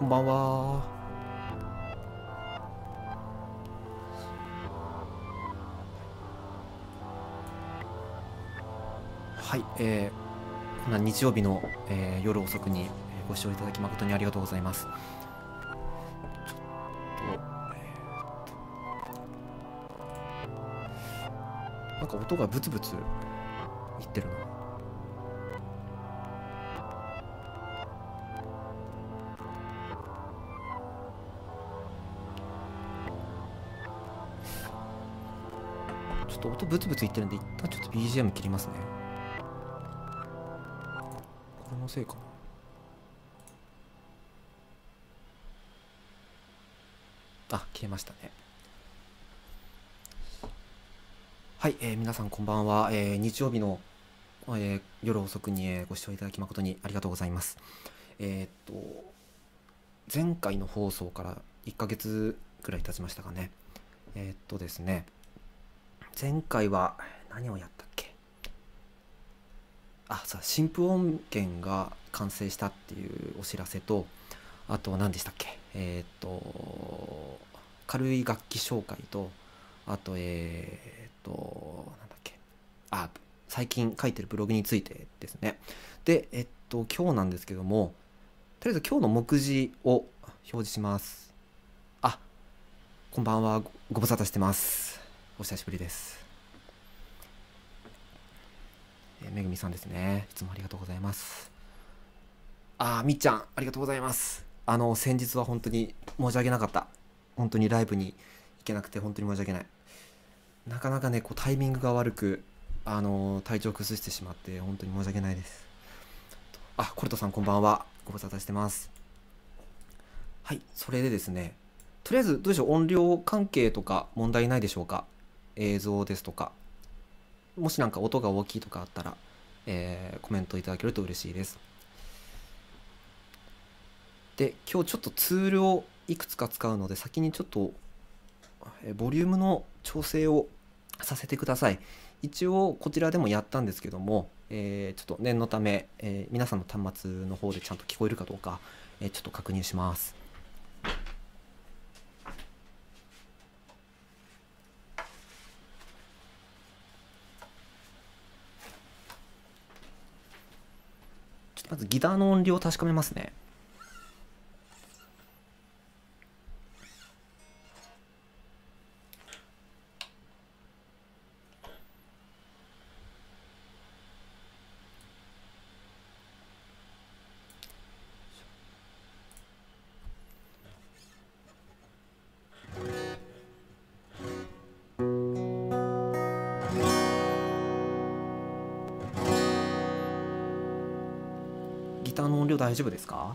こんばんははい、えー、こんな日曜日の、えー、夜遅くにご視聴いただき誠にありがとうございます。なんか音がブツブツいってるな。とブツブツ言ってるんで一旦ちょっと BGM 切りますねこれのせいかなあ消えましたねはい、えー、皆さんこんばんは、えー、日曜日の、えー、夜遅くに、えー、ご視聴いただき誠にありがとうございますえー、っと前回の放送から1ヶ月くらい経ちましたかねえー、っとですね前回は何をやったっけあそう新婦音源が完成したっていうお知らせとあと何でしたっけえー、っと軽い楽器紹介とあとえー、っとなんだっけあ最近書いてるブログについてですねでえっと今日なんですけどもとりあえず今日の目次を表示しますあこんばんはご無沙汰してますお久しぶりです。えー、めぐみさんですね。いつもありがとうございます。あー、みっちゃん、ありがとうございます。あの、先日は本当に申し訳なかった。本当にライブに行けなくて本当に申し訳ない。なかなかね、こうタイミングが悪く、あのー、体調崩してしまって、本当に申し訳ないです。あ、コルトさんこんばんは。ご無沙汰してます。はい、それでですね、とりあえずどうでしょう、音量関係とか問題ないでしょうか。映像ですとかもし何か音が大きいとかあったら、えー、コメントいただけると嬉しいですで今日ちょっとツールをいくつか使うので先にちょっと、えボリュームの調整をさせてください一応こちらでもやったんですけども、えー、ちょっと念のため、えー、皆さんの端末の方でちゃんと聞こえるかどうか、えー、ちょっと確認しますまずギターの音量を確かめますね。大丈夫ですか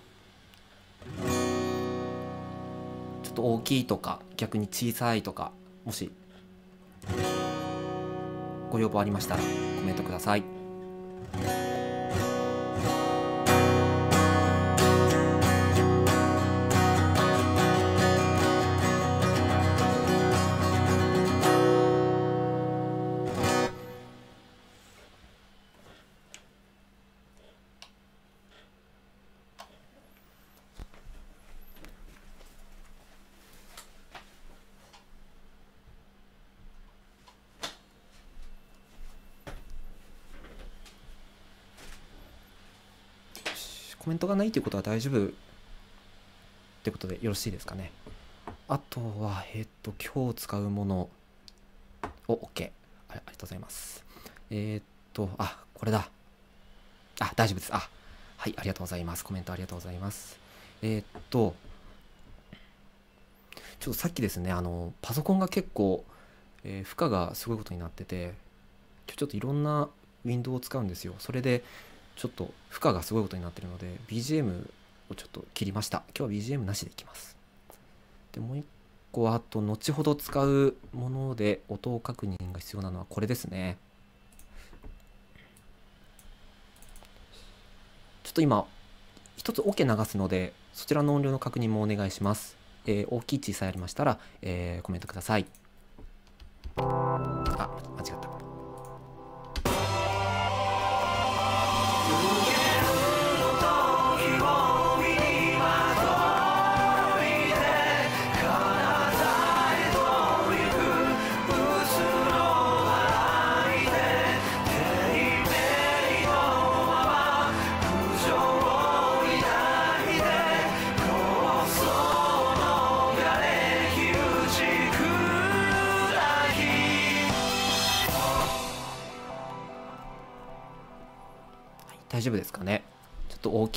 ちょっと大きいとか逆に小さいとかもしご要望ありましたらコメントくださいコメントがないということは大丈夫ってことでよろしいですかね。あとは、えっ、ー、と、今日使うものを OK あ。ありがとうございます。えっ、ー、と、あ、これだ。あ、大丈夫です。あ、はい、ありがとうございます。コメントありがとうございます。えっと、ちょっとさっきですね、あの、パソコンが結構、えー、負荷がすごいことになってて、ちょっといろんなウィンドウを使うんですよ。それで、ちょっと負荷がすごいことになってるので BGM をちょっと切りました今日は BGM なしでいきますでもう一個はあと後ほど使うもので音を確認が必要なのはこれですねちょっと今一つオ、ケ流すのでそちらの音量の確認もお願いします、えー、大きい小さいありましたら、えー、コメントください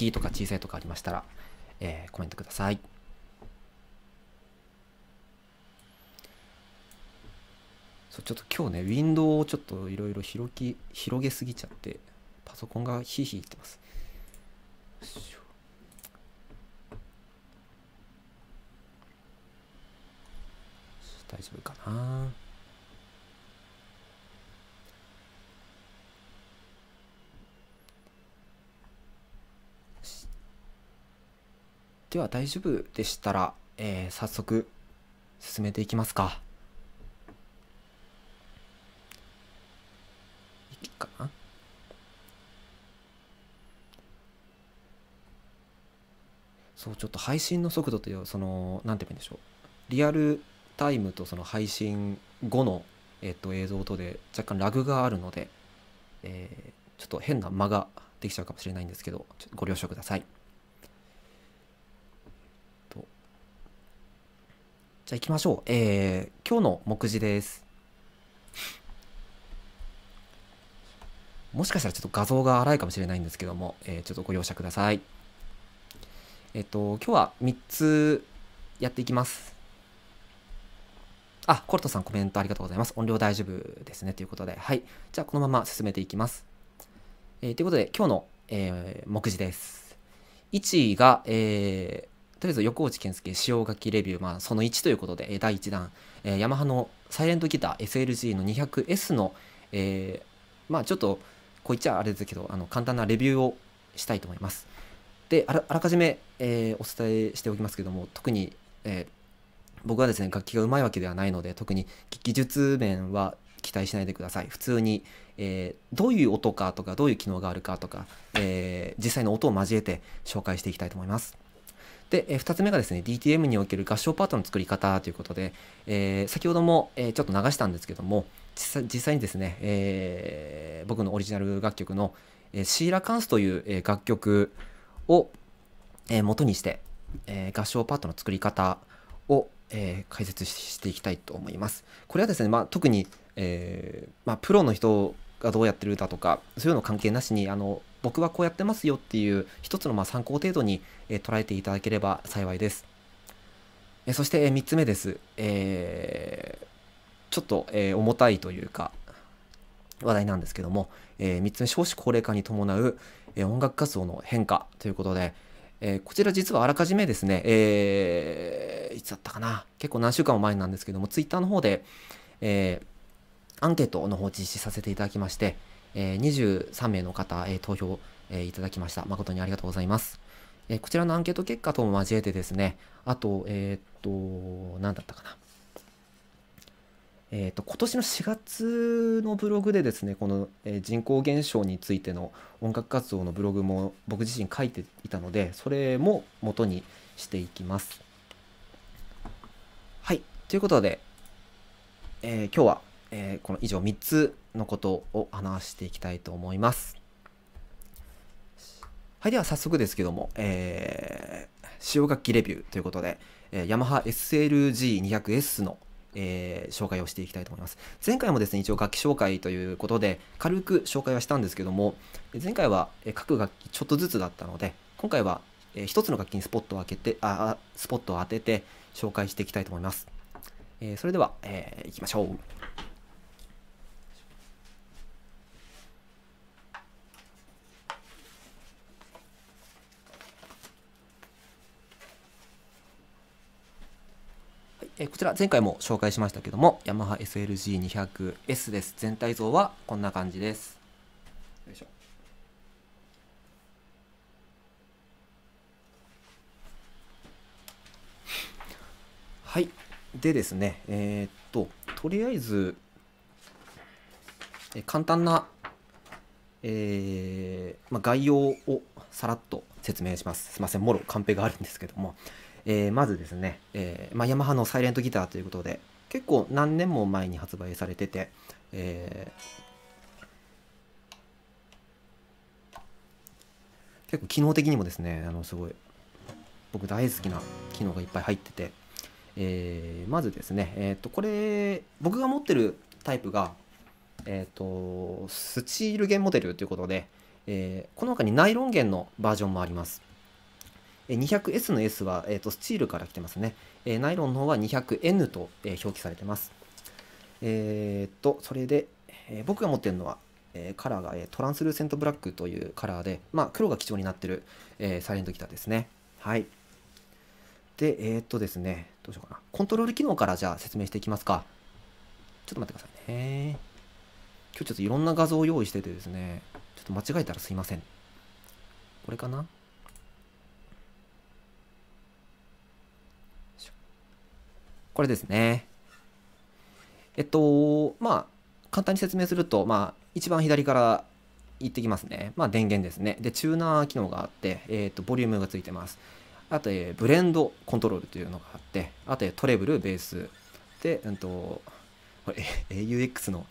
いとか小さいとかありましたら、えー、コメントください。そうちょっと今日ね、ウィンドウをちょっといろいろ広き、広げすぎちゃって、パソコンがヒーヒー言ってます。大丈夫かなでは大丈夫でしたら、えー、早速進めていきますか。いいかなそうちょっと配信の速度というその何て言うんでしょうリアルタイムとその配信後の、えっと、映像とで若干ラグがあるので、えー、ちょっと変な間ができちゃうかもしれないんですけどご了承ください。じゃあ行きましょう。えー、今日の目次です。もしかしたらちょっと画像が荒いかもしれないんですけども、えー、ちょっとご容赦ください。えっ、ー、と、今日は3つやっていきます。あ、コルトさんコメントありがとうございます。音量大丈夫ですねということで。はい。じゃあこのまま進めていきます。えー、ということで、今日の、えー、目次です。1位が、えー、とりあえず横内健介使用書きレビュー、まあ、その1ということで、え第1弾、えー、ヤマハのサイレントギター SLG の 200S の、えー、まあちょっとこう言っちゃあれですけどあの簡単なレビューをしたいと思います。であらかじめ、えー、お伝えしておきますけども特に、えー、僕はですね楽器がうまいわけではないので特に技術面は期待しないでください普通に、えー、どういう音かとかどういう機能があるかとか、え実際の音を交えて紹介していきたいと思います。で、え2つ目がですね、DTM における合唱パートの作り方ということで、えー、先ほども、えちょっと流したんですけども、実際にですね、えー、僕のオリジナル楽曲の、えシーラ・カンスという、え楽曲を、え元にして、え合唱パートの作り方を、え解説していきたいと思います。これはですね、まあ、特に、えー、まあ、プロの人がどうやってるだとかそういうの関係なしにあの僕はこうやってますよっていう一つのま参考程度に、え捉えていただければ幸いです。えそして、え3つ目です。えー、ちょっと、え重たいというか、話題なんですけども、え3つ目、少子高齢化に伴う、え音楽活動の変化ということで、えこちら実はあらかじめですね、えー、いつだったかな、結構何週間も前なんですけども、ツイッターの方で、えー、アンケートの方を実施させていただきまして、え23名の方、え投票、えいただきました。誠にありがとうございます。えこちらのアンケート結果とも交えてですね、あと、えっと、何だったかな。えーと、と今年の4月のブログでですねこの、えー、人口減少についての音楽活動のブログも僕自身書いていたのでそれも元にしていきます。はいということで、えー、今日は、えー、この以上3つのことを話していきたいと思います。はい、では早速ですけども、えー、使用楽器レビューということで、えー、ヤマハ SLG200S の、えー、紹介をしていきたいと思います。前回もですね、一応楽器紹介ということで、軽く紹介はしたんですけども、前回は各楽器ちょっとずつだったので、今回は一つの楽器にスポットを開けて、あ、スポットを当てて紹介していきたいと思います。えー、それでは、えー、いきましょう。えこちら前回も紹介しましたけども、ヤマハ SLG200S です。全体像はこんな感じです。よいしょ。はい。でですね、えー、っと、とりあえず、え簡単な、えーまあ、概要をさらっと説明します。すみません、もろカンペがあるんですけども、えー、まずですね、えー、まあ、ヤマハのサイレントギターということで、結構何年も前に発売されてて、えー、結構機能的にもですね、あのすごい僕大好きな機能がいっぱい入ってて、えー、まずですね、えー、とこれ僕が持ってるタイプが、えーと、スチール弦モデルということで、えー、この他にナイロン弦のバージョンもあります。200S の S は、えーと、スチールから来てますね、えー、ナイロンの方は 200N と、えー、表記されてますえー、っとそれで、えー、僕が持ってるのは、えカラーが、えトランスルーセントブラックというカラーで、まあ、黒が基調になってる、えサイレントギターですねはいでえっとですねどうしようかなコントロール機能からじゃあ説明していきますかちょっと待ってくださいね今日ちょっといろんな画像を用意しててですねちょっと間違えたらすいませんこれかなこれですね。えっと、まあ、簡単に説明すると、まあ、一番左から行ってきますね。まあ、電源ですね。で、チューナー機能があって、えー、っと、ボリュームがついてます。あと、えー、ブレンドコントロールというのがあって、あと、トレブル、ベース。で、うんと、これ、AUX の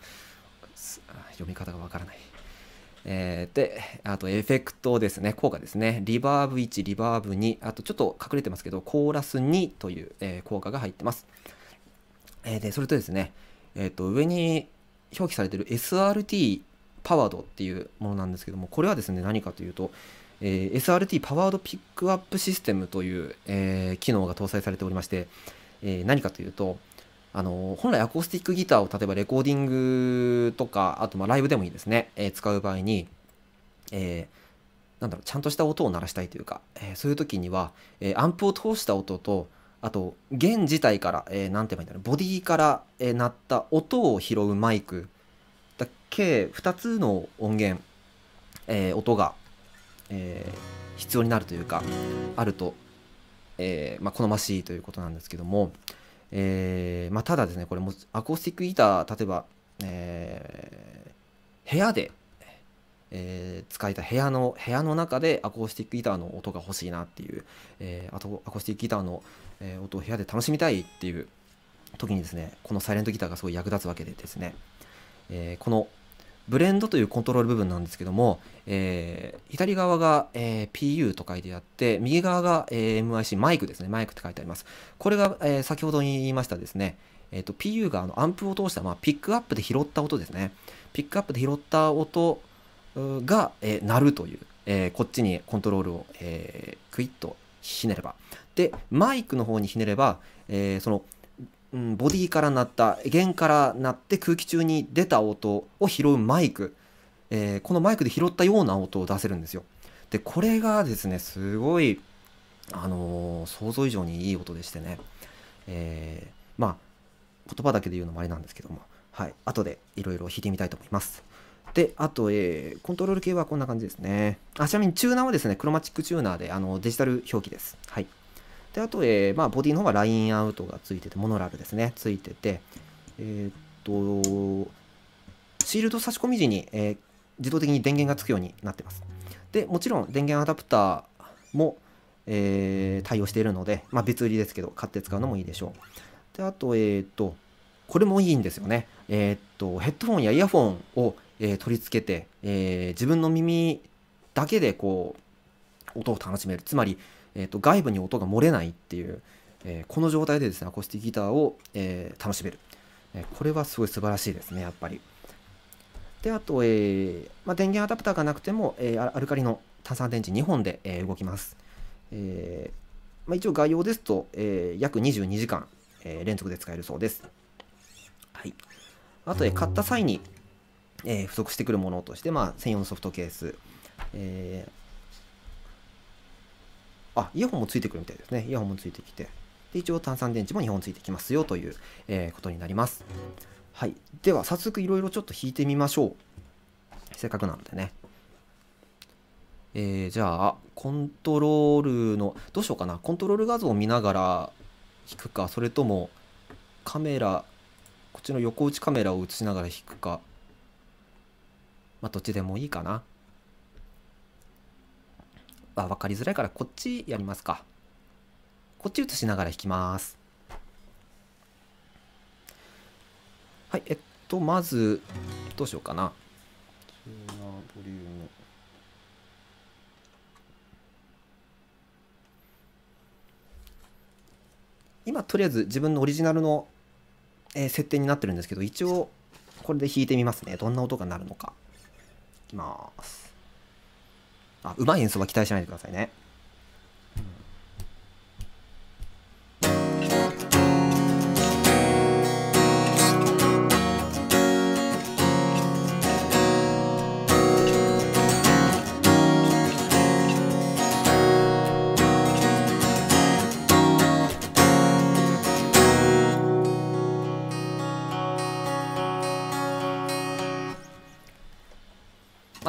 読み方がわからない。えー、で、あとエフェクトですね、効果ですね。リバーブ1、リバーブ2、あとちょっと隠れてますけど、コーラス2という、えー、効果が入ってます。えー、で、それとですね、えっ、と、上に表記されてる SRT パワードっていうものなんですけども、これはですね、何かというと、え SRT パワードピックアップシステムという、え機能が搭載されておりまして、え何かというと、あの本来アコースティックギターを例えばレコーディングとかあとまライブでもいいですね、えー、使う場合に、えー、なんだろうちゃんとした音を鳴らしたいというか、えー、そういう時には、えアンプを通した音とあと弦自体から何、えー、て言えばいいんだろうボディから、え鳴った音を拾うマイクだけ2つの音源、え音が、え必要になるというかあると、えまあ、好ましいということなんですけども。えー、まあ、ただですね、これもアコースティックギター、例えば、えー、部屋で、えー、使いた部屋の、部屋の中でアコースティックギターの音が欲しいなっていう、えあとアコースティックギターの、え音を部屋で楽しみたいっていう時にですね、このサイレントギターがすごい役立つわけでですね、えこのブレンドというコントロール部分なんですけども、えー、左側が、えー、PU と書いてあって、右側が、えー、MIC、マイクですね、マイクって書いてあります。これが、えー、先ほどに言いましたですね、えーと、PU があのアンプを通した、まあ、ピックアップで拾った音ですね。ピックアップで拾った音が、えー、鳴るという、えー、こっちにコントロールを、えー、クイッとひねれば。で、マイクの方にひねれば、えー、そのうん、ボディから鳴った弦から鳴って空気中に出た音を拾うマイク、えー、このマイクで拾ったような音を出せるんですよ。でこれがですねすごい、あのー、想像以上にいい音でしてね、えー、まあ言葉だけで言うのもあれなんですけども、はい、後でいろいろ弾いてみたいと思います。で、あと、えー、コントロール系はこんな感じですね。あちなみにチューナーはですね、クロマチックチューナーであのデジタル表記です。はい。で、あと、えー、まあ、ボディの方がラインアウトがついてて、モノラルですね、ついてて、えー、っと、シールド差し込み時に、えー、自動的に電源がつくようになってます。で、もちろん電源アダプターも、えー、対応しているので、まあ、別売りですけど、買って使うのもいいでしょう。で、あと、えっと、これもいいんですよね。えっと、ヘッドホンやイヤホンを、え取り付けて、え自分の耳だけでこう、音を楽しめる。つまり、えーと、外部に音が漏れないっていう、えー、この状態でですねアコースティックギターを、えー、楽しめる、えー、これはすごい素晴らしいですねやっぱりであと、えーまあ、電源アダプターがなくても、えー、アルカリの炭酸電池2本で、えー、動きます、えーまあ、一応概要ですと、えー、約22時間、えー、連続で使えるそうです、はい、あと、えー、買った際に、えー、付属してくるものとして、まあ、専用のソフトケース、えー、あ、イヤホンもついてくるみたいですね。イヤホンもついてきて。で一応炭酸電池も2本ついてきますよという、えー、ことになります。はい、では早速いろいろちょっと引いてみましょう。せっかくなのでね。えー、じゃあコントロールのどうしようかなコントロール画像を見ながら引くかそれともカメラこっちの横打ちカメラを映しながら引くかまあどっちでもいいかな。は分かりづらいからこっちやりますか。こっち写しながら弾きます。はい、えっと、まず、どうしようかな。今、とりあえず自分のオリジナルの、えー、設定になってるんですけど、一応、これで弾いてみますね。どんな音が鳴るのか。いきます。あうまい演奏は期待しないでくださいね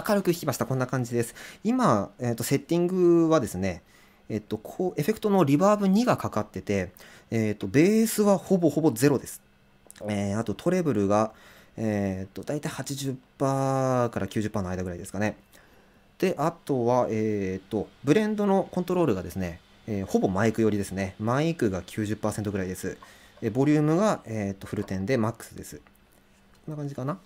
軽く弾きました。こんな感じです。今、えー、と、セッティングはですね、えっ、ー、と、こう、エフェクトのリバーブ2がかかってて、えっ、ー、と、ベースはほぼほぼゼロです。えー、あとトレブルが、えっ、ー、と、だいたい80%から90%の間ぐらいですかね。で、あとは、えっ、ー、と、ブレンドのコントロールがですね、えー、ほぼマイク寄りですね。マイクが90%ぐらいです。でボリュームが、えっ、ー、とフルテンでマックスです。こんな感じかな。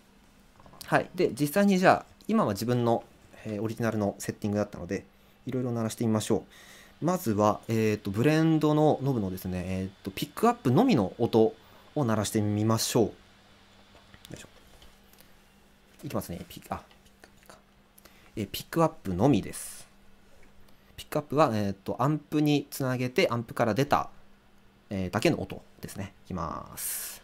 はい。で、実際にじゃあ、今は自分の、えー、オリジナルのセッティングだったので、いろいろ鳴らしてみましょう。まずは、えーと、ブレンドのノブのですね、えーと、ピックアップのみの音を鳴らしてみましょう。よいしょ。いきますね。ピあえー、ピックアップのみです。ピックアップは、えーと、とアンプにつなげて、アンプから出た、えー、だけの音ですね。いきます。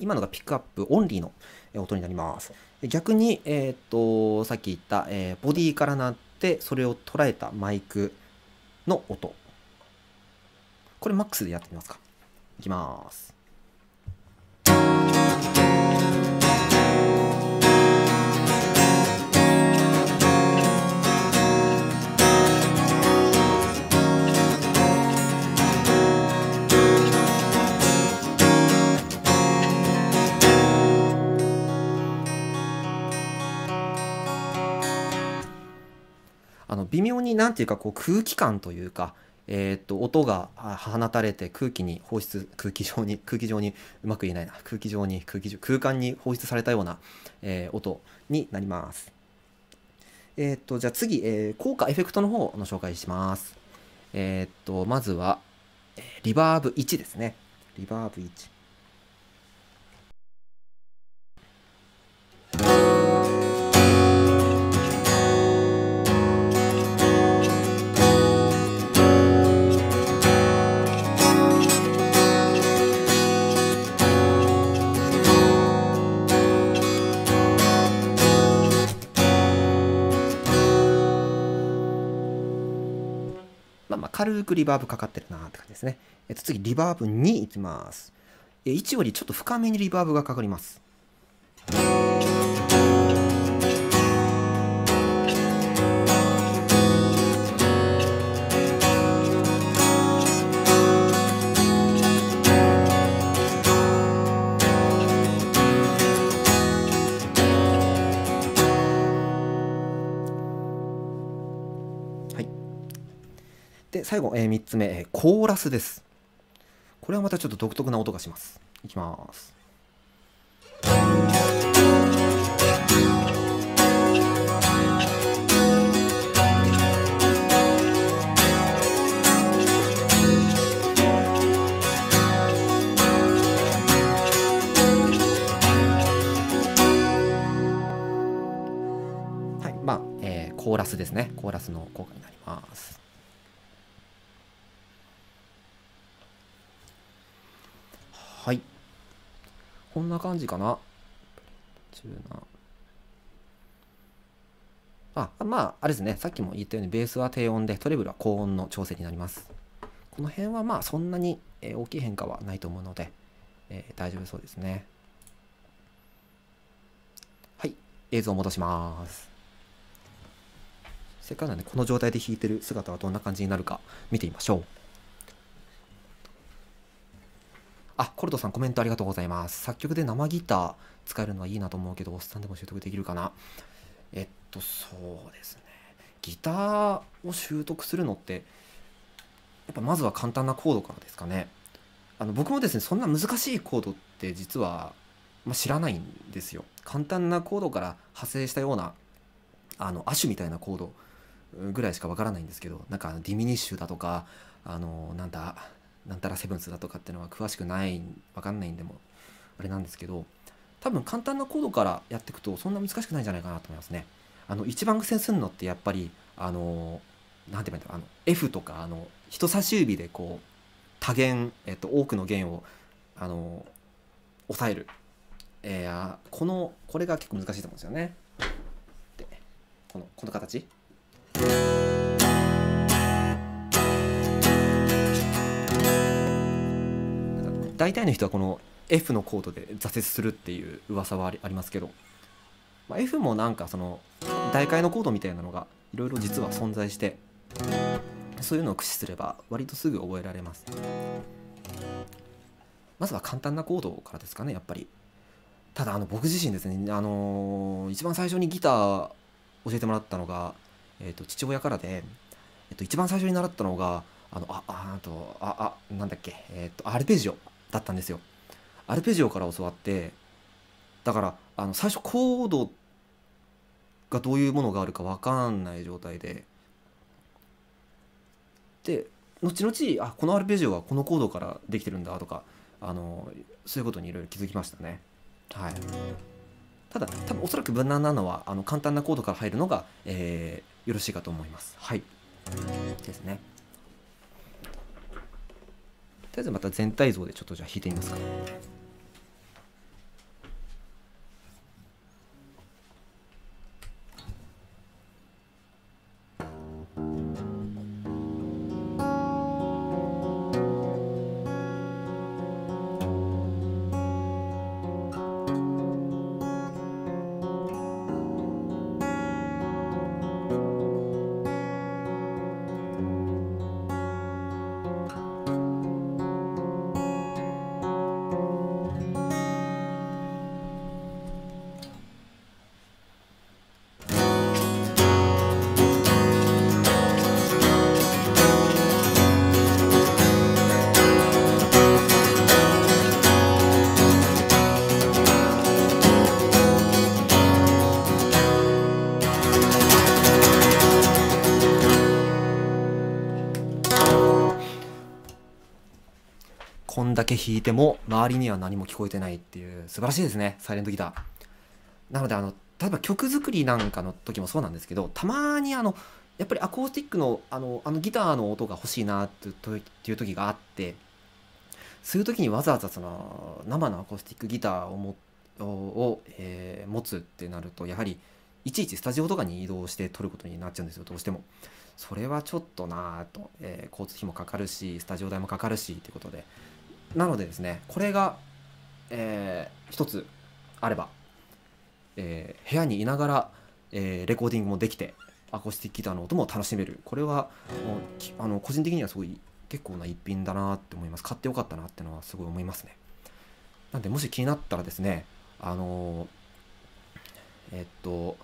今のがピックアップオンリーの音になります。逆に、えっ、と、さっき言った、えー、ボディから鳴って、それを捉えたマイクの音。これマックスでやってみますか。いきます。あの微妙に何ていうかこう空気感というか、えー、っと音が放たれて空気に放出空気上に空気上にうまく言えないな空気上に空気上空間に放出されたような、えー、音になります。えー、っとじゃあ次、えー、効果エフェクトの方の紹介します。えっとまずはリバーブ1ですね。リバーブ1。まあまあ軽くリバーブかかってるなーって感じですね。えっと次、リバーブ2いきます。1よりちょっと深めにリバーブがかかります。で、最後、えー、3つ目、えー、コーラスです。これはまたちょっと独特な音がします。いきます。はい、まあ、えー、コーラスですね。コーラスの効果になります。はいこんな感じかなあまああれですねさっきも言ったようにベースは低音でトレブルは高音の調整になりますこの辺はまあそんなに、え大きい変化はないと思うので、えー、大丈夫そうですねはい映像を戻しますせっかくなんでこの状態で弾いてる姿はどんな感じになるか見てみましょうあ、コルトさんコメントありがとうございます。作曲で生ギター使えるのはいいなと思うけど、おっさんでも習得できるかな。えっと、そうですね。ギターを習得するのって、やっぱまずは簡単なコードからですかね。あの僕もですね、そんな難しいコードって実は、まあ、知らないんですよ。簡単なコードから派生したような、あの、亜種みたいなコードぐらいしかわからないんですけど、なんかディミニッシュだとか、あの、なんだ、なんたらセブンスだとかっていうのは詳しくない分かんないんでもあれなんですけど多分簡単なコードからやっていくとそんな難しくないんじゃないかなと思いますね。あの一番苦戦するのってやっぱりあの何て言うんだろうあの F とかあの人差し指でこう多弦、えっと、多くの弦をあの抑える、えー、このこれが結構難しいと思うんですよね。でこのこの形大体の人はこの F のコードで挫折するっていう噂はありますけど、まあ、F もなんかその大会のコードみたいなのがいろいろ実は存在してそういうのを駆使すれば割とすぐ覚えられますまずは簡単なコードからですかねやっぱりただあの僕自身ですねあのー、一番最初にギター教えてもらったのが、えー、と父親からで、えー、と一番最初に習ったのがあのああとああなんだっけえっ、ー、とアルペジオだったんですよ。アルペジオから教わってだからあの最初コードがどういうものがあるか分かんない状態でで後々あこのアルペジオはこのコードからできてるんだとかあのそういうことにいろいろ気づきましたね。はい、ただ多分おそらく無難なのはあの簡単なコードから入るのが、えー、よろしいかと思います。はいですね。えずまた全体像でちょっとじゃあ弾いてみますか。弾いても周りには何も聞こえてないっていう素晴らしいですねサイレントギターなのであの例えば曲作りなんかの時もそうなんですけどたまにあのやっぱりアコースティックのあのあのギターの音が欲しいなっていう時があってそういう時にわざわざその生のアコースティックギターをもを、えー、持つってなるとやはりいちいちスタジオとかに移動して撮ることになっちゃうんですよどうしてもそれはちょっとなと、えー、交通費もかかるしスタジオ代もかかるしということでなのでですねこれが、えー、一つあれば、えー、部屋にいながら、えー、レコーディングもできてアコースティックギターの音も楽しめるこれはあの個人的にはすごい結構な一品だなって思います買ってよかったなってのはすごい思いますねなんでもし気になったらですねあのえっと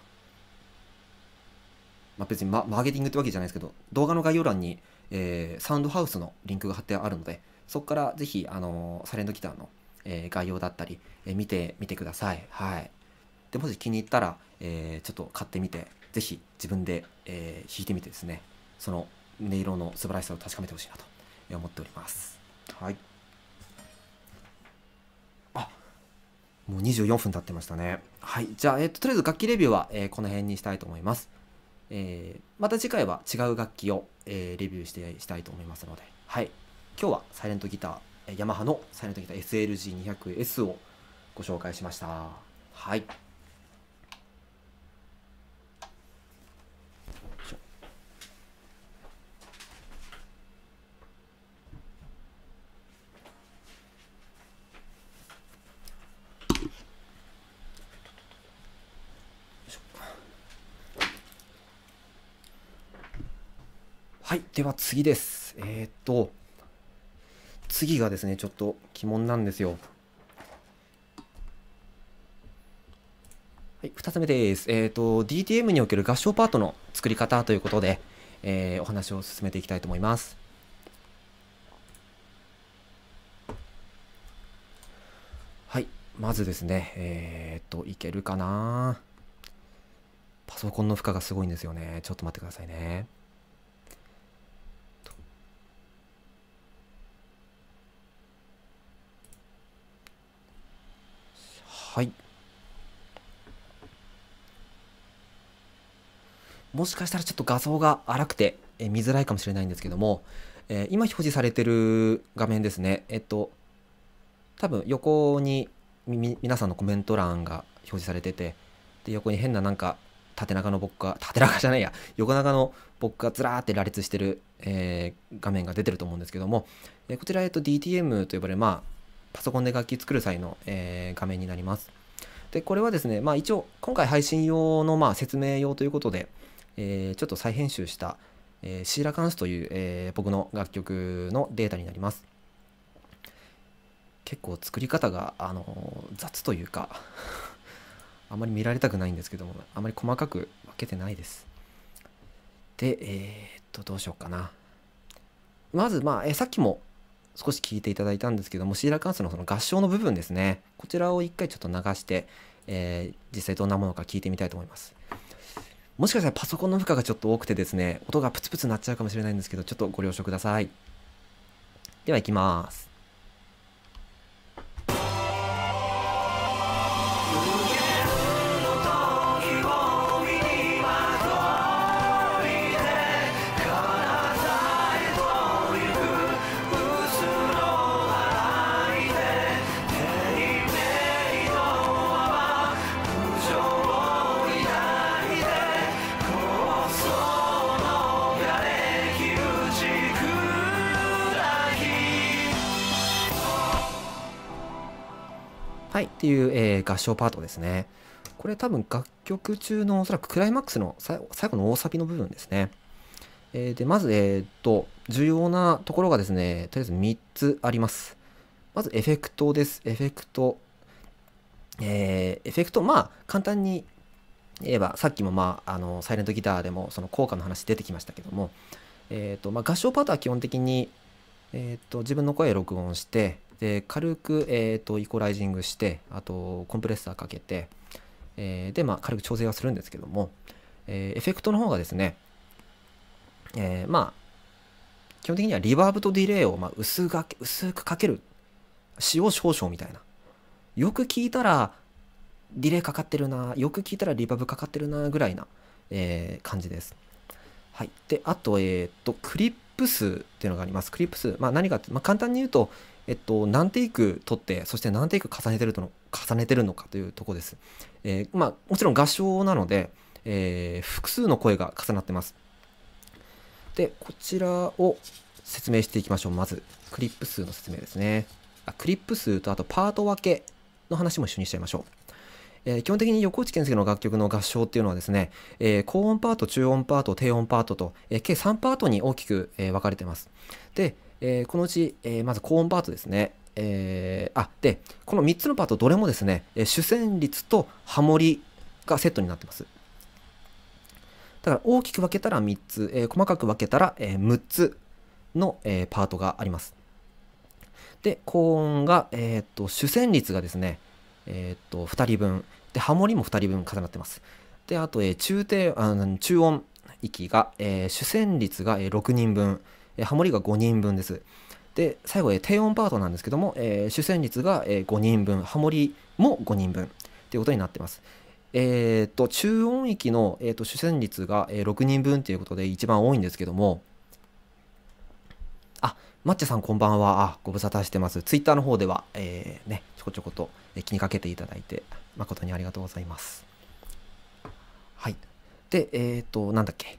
まあ、別にマーケティングってわけじゃないですけど動画の概要欄に、えー、サウンドハウスのリンクが貼ってあるのでそこからぜひ、あのサレンドギターの、えー、概要だったり、えー、見てみてください。はい。で、もし気に入ったら、えー、ちょっと買ってみて、ぜひ自分で、え弾いてみてですね、その音色の素晴らしさを確かめてほしいなと思っております。はい。あ、もう24分経ってましたね。はい。じゃあ、えっ、と、とりあえず楽器レビューは、えこの辺にしたいと思います。えまた次回は違う楽器を、えレビューしてしたいと思いますので、はい。今日はサイレントギター、ヤマハのサイレントギター SLG200S をご紹介しました。はい。はい、では次です。えっ、と、次がですね、ちょっと鬼門なんですよ。はい、2つ目です。えっ、ー、と、DTM における合唱パートの作り方ということで、えー、お話を進めていきたいと思います。はい、まずですね、えっ、ー、と、いけるかなパソコンの負荷がすごいんですよね。ちょっと待ってくださいね。はいもしかしたらちょっと画像が荒くて、え見づらいかもしれないんですけども、えー、今表示されてる画面ですねえっと多分横に皆さんのコメント欄が表示されててで横に変ななんか縦長の僕が縦長じゃないや横長の僕がずらーって羅列してる、えー、画面が出てると思うんですけども、えー、こちら、えっと、DTM と呼ばれる、まあ、パソコンで楽器作る際の、えー、画面になります。で、これはですね、まあ一応今回配信用のまあ説明用ということで、えー、ちょっと再編集した、えー、シーラカンスという、えー、僕の楽曲のデータになります。結構作り方が、あの雑というか あまり見られたくないんですけども、あまり細かく分けてないです。で、えー、っと、どうしようかな。まず、まあ、えさっきも少し聞いていただいたんですけどもシーラカンスのその合唱の部分ですねこちらを一回ちょっと流して、えー、実際どんなものか聞いてみたいと思いますもしかしたらパソコンの負荷がちょっと多くてですね音がプツプツ鳴っちゃうかもしれないんですけどちょっとご了承くださいではいきますっていう、えー、合唱パートですね。これ多分楽曲中のおそらくクライマックスの最後の大サビの部分ですね。えー、で、まず、えー、っと、重要なところがですね、とりあえず3つあります。まずエフェクトです。エフェクト。えー、エフェクト、まあ、簡単に言えば、さっきもまあ、あの、サイレントギターでもその効果の話出てきましたけども、えっ、と、まあ、合唱パートは基本的に、えっ、と、自分の声を録音して、で軽く、えーと、イコライジングしてあとコンプレッサーかけて、えー、で、まあ、軽く調整はするんですけども、えー、エフェクトの方がですね、えー、まあ基本的にはリバーブとディレイをまあ薄がけ薄くかける使用少々みたいなよく聞いたらディレイかかってるなよく聞いたらリバーブかかってるなぐらいな、えー、感じです。はい、であと,、えーと、とクリップ数っていうのがあります。クリップ数、まあ、何かって、まあ、簡単に言うと、えっと、何テイク取ってそして何テイク重ねてるとの重ねてるのかというとこです、えー、まあ、もちろん合唱なので、えー、複数の声が重なってますでこちらを説明していきましょうまずクリップ数の説明ですねあクリップ数とあとパート分けの話も一緒にしちゃいましょうえー、基本的に横内健介の楽曲の合唱っていうのはですね、えー、高音パート、中音パート、低音パートと、えー、計3パートに大きく、え分かれてます。で、えー、このうち、えー、まず高音パートですね。えー、あでこの3つのパートどれもですね、えー、主旋律とハモリがセットになってます。だから大きく分けたら3つ、えー、細かく分けたら、えー、6つの、えー、パートがあります。で高音が、えー、っと主旋律がですね、えー、っと2人分でハモリも2人分重なってます。であと、えー、中低あ中音域が、えー、主旋律が、え6人分。えハモリが5人分です。で最後、え低音パートなんですけども、えー、主旋律が、え5人分ハモリも5人分ということになってます。えーと、中音域の、えーと、主旋律が、え6人分ということで一番多いんですけどもあマッチェさんこんばんはあご無沙汰してますツイッターの方では、えー、ね、ちょこちょこと、え気にかけていただいて誠にありがとうございますはいでえっ、ー、となんだっけ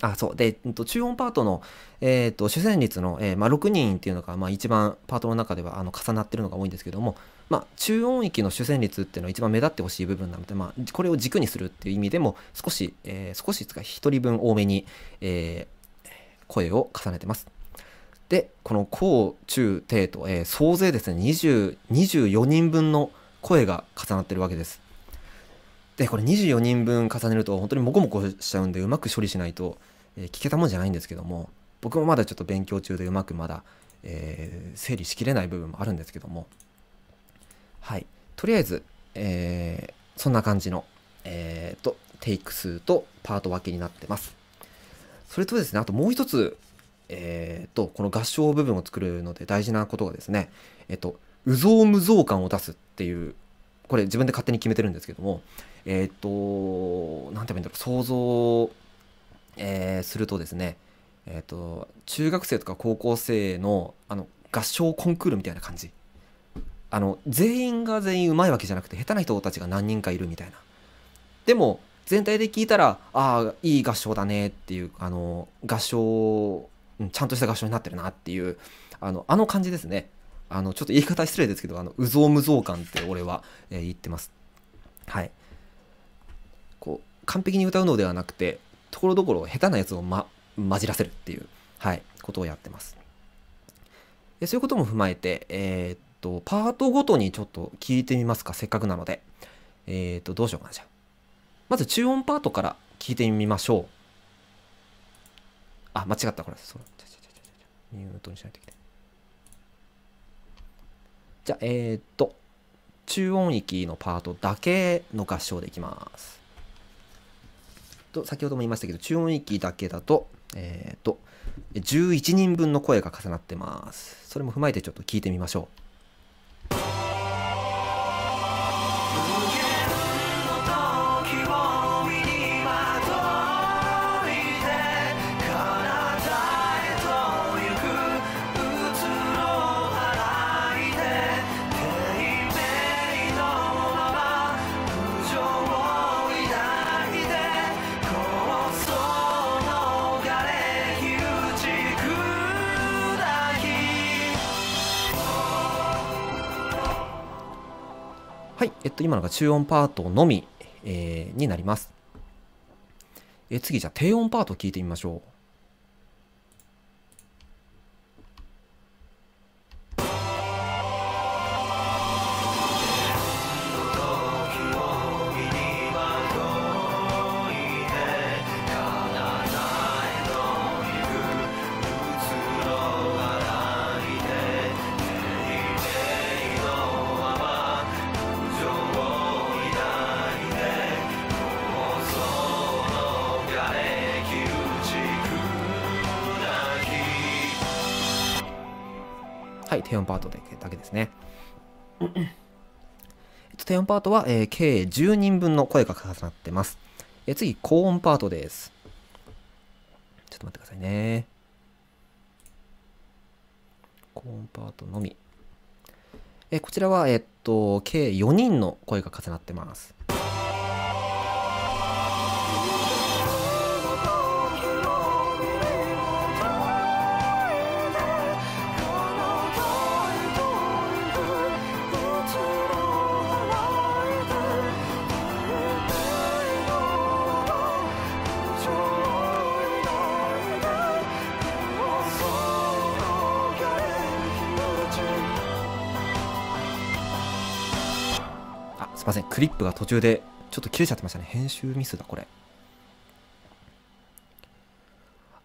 あ、そう。で、中音パートの、えっ、ー、と、主旋律の、えー、まあ、6人っていうのが、まあ、一番パートの中では、あの、重なってるのが多いんですけども、まあ、中音域の主旋律っていうのは一番目立ってほしい部分なので、まあ、これを軸にするっていう意味でも、少し、えー、少しつか一人分多めに、えー、声を重ねてます。で、この高、中、低と、えー、総勢ですね、2 24人分の声が重なってるわけです。で、これ24人分重ねると本当にモコモコしちゃうんで、うまく処理しないと、え聞けたもんじゃないんですけども僕もまだちょっと勉強中でうまくまだ、えー、整理しきれない部分もあるんですけどもはいとりあえず、えー、そんな感じの、えーと、テイク数とパート分けになってますそれとですねあともう一つえっ、ー、とこの合唱部分を作るので大事なことがですねえっ、ー、と「有象無象感を出す」っていうこれ自分で勝手に決めてるんですけどもえっ、ー、と何て言えばいいんだろう想像えー、するとですね、えーと、中学生とか高校生のあの合唱コンクールみたいな感じあの全員が全員うまいわけじゃなくて下手な人たちが何人かいるみたいなでも全体で聞いたらああいい合唱だねっていうあの合唱ちゃんとした合唱になってるなっていうあのあの感じですねあのちょっと言い方失礼ですけどあのうぞうむぞう感って俺は、えー、言ってますはいこう完璧に歌うのではなくてところどころ下手なやつを、ま、混じらせるっていう、はい、ことをやってます。でそういうことも踏まえて、えー、っと、パートごとにちょっと聞いてみますか、せっかくなので。えー、っと、どうしようかな、じゃあ。まず中音パートから聞いてみましょう。あ、間違った、これ。そう。ミュートにしないといけない。じゃあ、えー、っと、中音域のパートだけの合唱でいきます。と先ほども言いましたけど中音域だけだとえっ、ー、と11人分の声が重なってますそれも踏まえてちょっと聞いてみましょうはい、えっと、今のが中音パートのみ、えー、になります。え次、じゃあ低音パート聞いてみましょう。ですね。低音パートは、えー、計10人分の声が重なってます。えー、次、高音パートです。ちょっと待ってくださいね。高音パートのみ。えー、こちらは、えっと、計4人の声が重なってます。いません、クリップが途中でちょっと切れちゃってましたね。編集ミスだ、これ。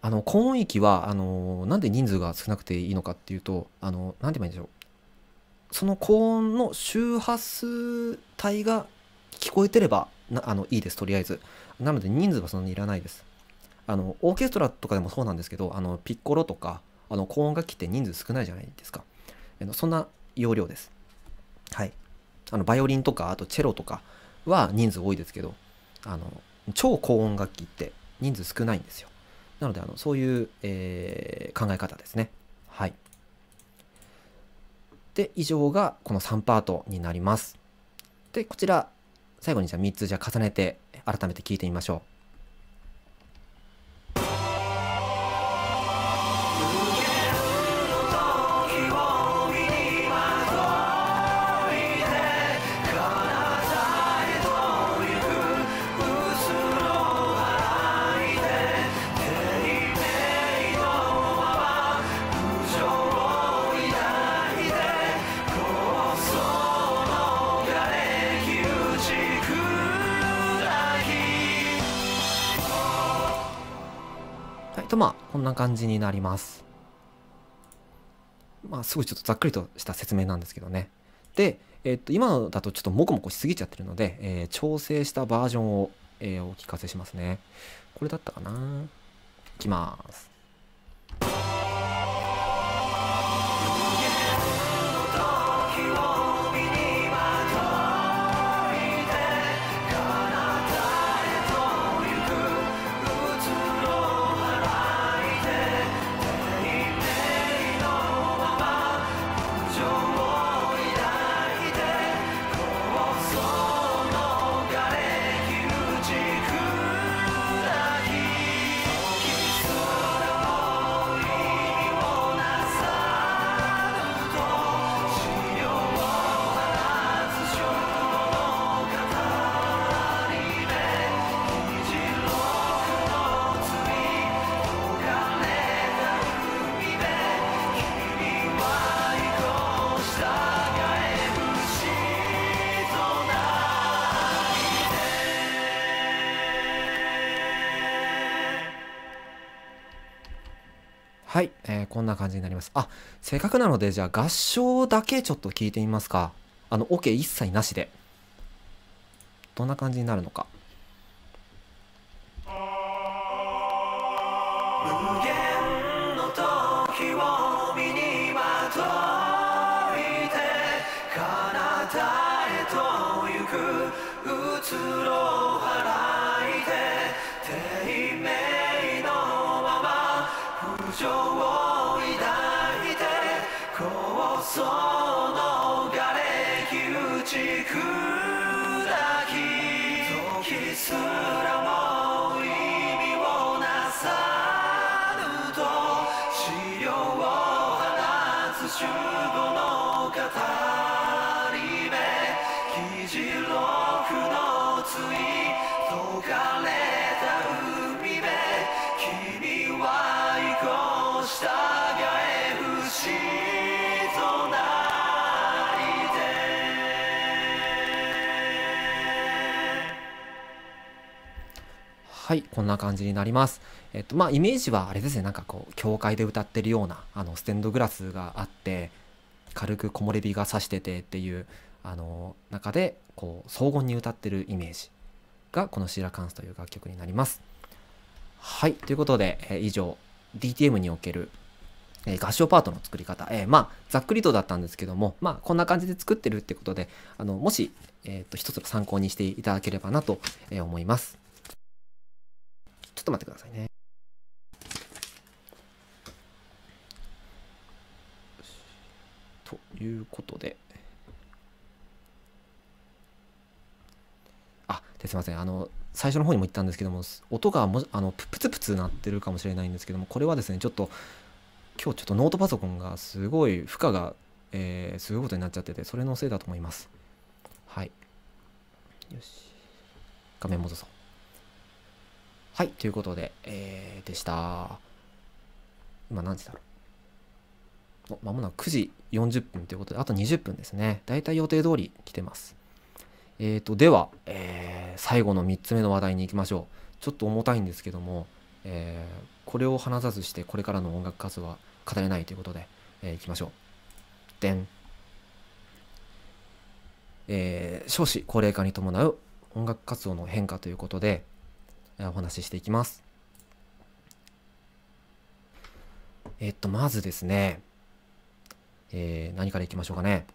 あの、高音域は、あの、なんで人数が少なくていいのかっていうと、あの、何、て言えばいいんでしょう。その高音の周波数帯が聞こえてればなあのいいです、とりあえず。なので人数はそんなにいらないです。あの、オーケストラとかでもそうなんですけど、あの、ピッコロとか、あの、高音楽器って人数少ないじゃないですか。そんな容量です。はい。あのバイオリンとかあとチェロとかは人数多いですけどあの超高音楽器って人数少ないんですよなのであのそういう、えー、考え方ですねはいで以上がこの3パートになりますでこちら最後にじゃあ3つじゃあ重ねて改めて聞いてみましょうこんな感じになります。まあ、すごいちょっとざっくりとした説明なんですけどね。で、えっと、今のだとちょっともこもこしすぎちゃってるので、えー、調整したバージョンを、えー、お聞かせしますね。これだったかないきます。な感じになります。あ、せっかくなので、じゃあ合唱だけちょっと聞いてみますか。あの、オ、ケ一切なしで。どんな感じになるのか。はい、こんな感じになります。えっと、まあ、イメージはあれですね、なんかこう、教会で歌ってるような、あの、ステンドグラスがあって、軽く木漏れ日が差しててっていう、あの、中で、こう、荘厳に歌ってるイメージが、このシーラカンスという楽曲になります。はい、ということで、えー、以上、DTM における、えー、合唱パートの作り方、えー、まあ、ざっくりとだったんですけども、まあ、こんな感じで作ってるってことで、あの、もし、えっ、と、一つの参考にしていただければなと思います。っと待ってくださいね。ということで。あ、ですいません。あの、最初の方にも言ったんですけども、音がもあのプツプツ鳴ってるかもしれないんですけども、これはですね、ちょっと、今日ちょっとノートパソコンがすごい負荷が、えー、すごいことになっちゃってて、それのせいだと思います。はい。よし。画面戻そう。はい、ということで、えー、でした。今何時だろうまもなく9時40分ということで、あと20分ですね。だいたい予定通り来てます。えーと、では、えー、最後の3つ目の話題に行きましょう。ちょっと重たいんですけども、えー、これを話さずしてこれからの音楽活動は語れないということで、えー、行きましょう。でん。えー、少子高齢化に伴う音楽活動の変化ということで、お話ししていきます。えっと、まずですね、えー、何からいきましょうかね。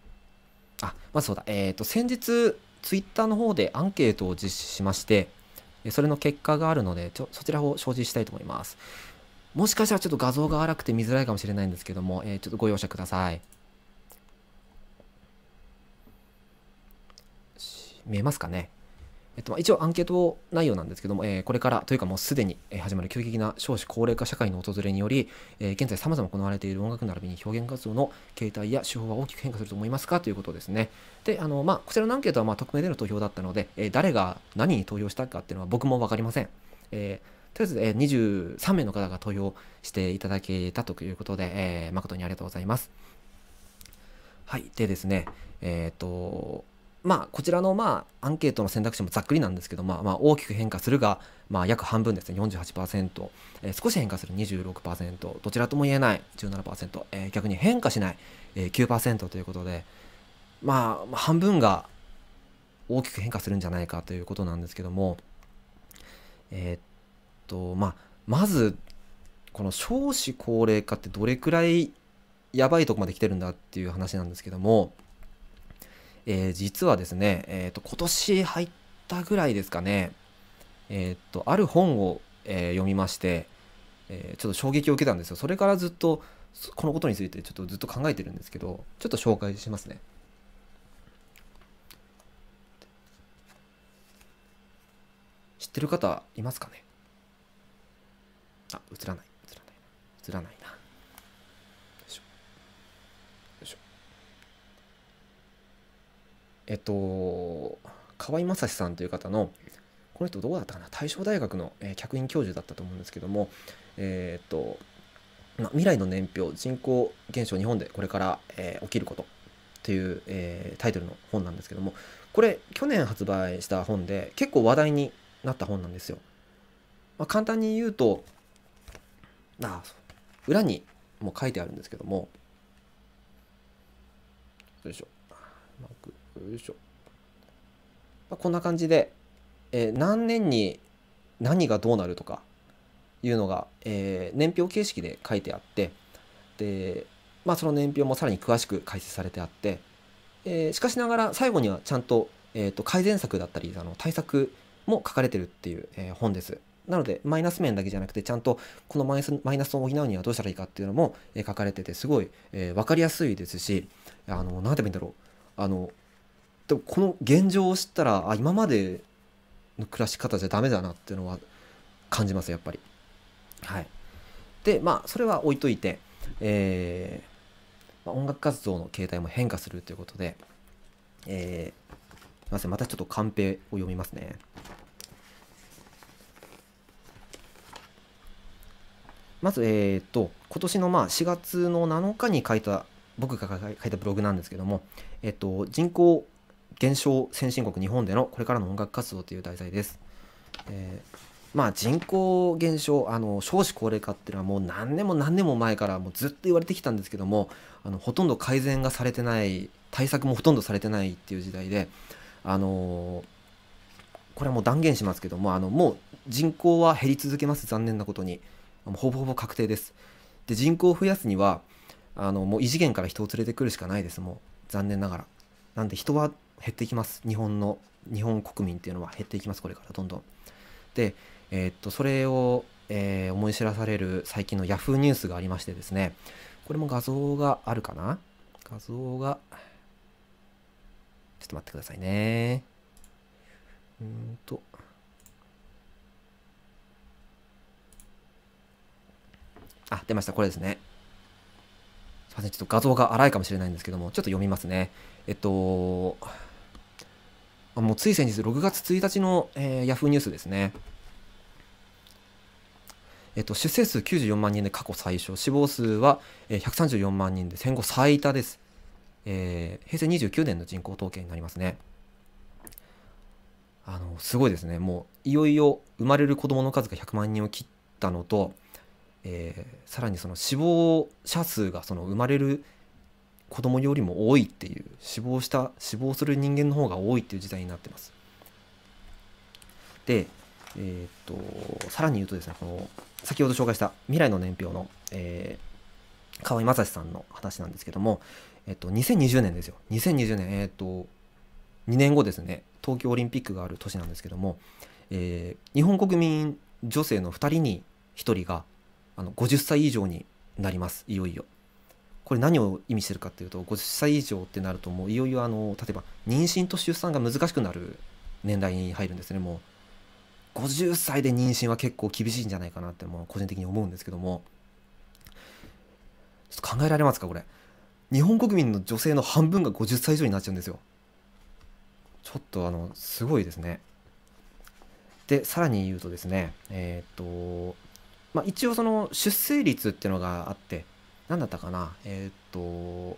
あ、まずそうだ、えー、っと、先日、ツイッターの方でアンケートを実施しまして、それの結果があるので、ちょそちらを表示したいと思います。もしかしたらちょっと画像が荒くて見づらいかもしれないんですけども、えー、ちょっとご容赦ください。見えますかねえっと、一応アンケート内容なんですけども、えー、これからというかもうすでに始まる急激な少子高齢化社会の訪れにより、えー、現在さまざま行われている音楽並びに表現活動の形態や手法は大きく変化すると思いますかということですね。で、あのまあ、こちらのアンケートはま匿名での投票だったので、えー、誰が何に投票したかっていうのは僕も分かりません。えとりあえず、え23名の方が投票していただけたということで、え誠にありがとうございます。はい。でですね、えっ、と、まあ、こちらの、まあ、アンケートの選択肢もざっくりなんですけど、まあ、まあ、大きく変化するが、まあ、約半分ですね、48%、えー、少し変化する26%、どちらとも言えない17%、えー、逆に変化しない、えー、9%ということで、まあ、半分が大きく変化するんじゃないかということなんですけども、えー、っと、まあ、まず、この少子高齢化ってどれくらいやばいとこまで来てるんだっていう話なんですけども、えー、実はですね、えーと、今年入ったぐらいですかね、えーと、とある本を、えー、読みまして、えー、ちょっと衝撃を受けたんですよそれからずっとこのことについてちょっとずっと考えてるんですけどちょっと紹介しますね。知ってる方いますかねあ映らない映らない映らないえっと、河合正史さんという方の、この人どうだったかな、大正大学の、えー、客員教授だったと思うんですけども、えー、っと、ま、未来の年表、人口減少日本でこれから、えー、起きることという、えタイトルの本なんですけども、これ去年発売した本で結構話題になった本なんですよ。まあ、簡単に言うと、あ裏にも書いてあるんですけども、よいしょ。うくよいしょ。まあ、こんな感じで、えー、何年に何がどうなるとかいうのが、えー、年表形式で書いてあって、で、まあその年表もさらに詳しく解説されてあって、えー、しかしながら最後にはちゃんと,、えー、と改善策だったりあの対策も書かれてるっていう、えー、本です。なのでマイナス面だけじゃなくてちゃんとこのマイナスマイナスを補うにはどうしたらいいかっていうのも、えー、書かれててすごい、えー、分かりやすいですしあの何て言えばいいんだろうあのでもこの現状を知ったらあ今までの暮らし方じゃダメだなっていうのは感じますやっぱり。はい、でまあそれは置いといて、えーまあ、音楽活動の形態も変化するということで、えー、すいませんまたちょっとカンペを読みますね。まず、えーと、今年のまあ4月の7日に書いた僕が書いたブログなんですけども、えっと人口減少先進国日本でのこれからの音楽活動という題材です。えー、まあ、人口減少あの少子高齢化っていうのはもう何年も何年も前からもうずっと言われてきたんですけどもあのほとんど改善がされてない対策もほとんどされてないっていう時代で、あのー、これはもう断言しますけどもあのもう人口は減り続けます残念なことにほぼほぼ確定ですで人口を増やすにはあのもう異次元から人を連れてくるしかないですもう残念ながらなんで人は減っていきます日本の日本国民っていうのは減っていきますこれからどんどん。で、えー、っとそれを、えー、思い知らされる最近の Yahoo ニュースがありましてですねこれも画像があるかな画像がちょっと待ってくださいねうんとあ出ましたこれですねすいませんちょっと画像が荒いかもしれないんですけどもちょっと読みますねえっともうつい先日6月1日の、えー、ヤフーニュースですね。えっと、出生数94万人で過去最少、死亡数は134万人で戦後最多です。えー、平成29年の人口統計になりますね。あの、すごいですね。もう、いよいよ生まれる子供の数が100万人を切ったのと、えー、さらにその死亡者数がその生まれる子供よりも多いっていう死亡した死亡する人間の方が多いっていう時代になってます。で、えー、っとさらに言うとですねこの先ほど紹介した未来の年表の、えー、河合正史さんの話なんですけども、えっと、2020年ですよ2020年えー、っと2年後ですね東京オリンピックがある年なんですけども、えー、日本国民女性の2人に1人があの50歳以上になりますいよいよこれ何を意味してるかというと50歳以上ってなるともういよいよあの例えば妊娠と出産が難しくなる年代に入るんですねもう50歳で妊娠は結構厳しいんじゃないかなってもう個人的に思うんですけどもちょっと考えられますかこれ日本国民の女性の半分が50歳以上になっちゃうんですよちょっとあのすごいですねでさらに言うとですねえー、っとまあ一応その出生率っていうのがあって何だったかなえー、っと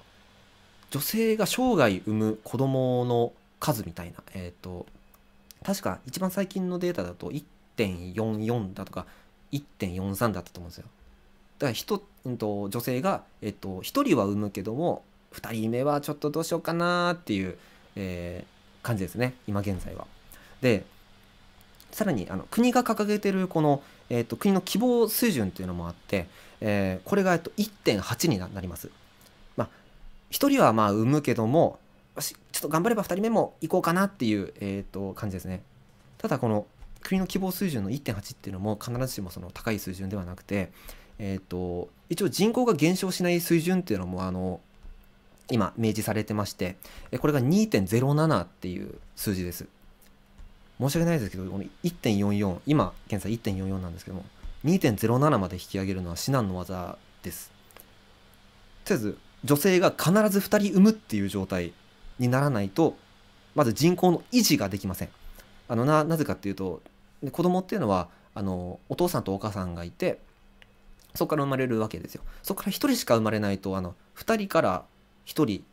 女性が生涯産む子供の数みたいなえー、っと確か一番最近のデータだと1.44だとか1.43だったと思うんですよだから人、うんと、女性が、えっと、1人は産むけども2人目はちょっとどうしようかなっていう、えー、感じですね今現在はでさらにあの国が掲げてるこの、えーと国の希望水準っていうのもあって、えー、これが1.8になります。まあ、1人はまあ産むけどもちょっと頑張れば2人目も行こうかなっていう、えー、と感じですね。ただこの国の希望水準の1.8っていうのも必ずしもその高い水準ではなくて、えー、と一応人口が減少しない水準っていうのもあの今明示されてましてこれが2.07っていう数字です。申し訳ないですけどこの1.44今現在1.44なんですけども2.07まで引き上げるのは至難の技です。とりあえず女性が必ず2人産むっていう状態にならないとまず人口の維持ができません。あのななぜかっていうと子供っていうのはあのお父さんとお母さんがいてそこから生まれるわけですよ。そこから1人しか生まれないとあの2人から1人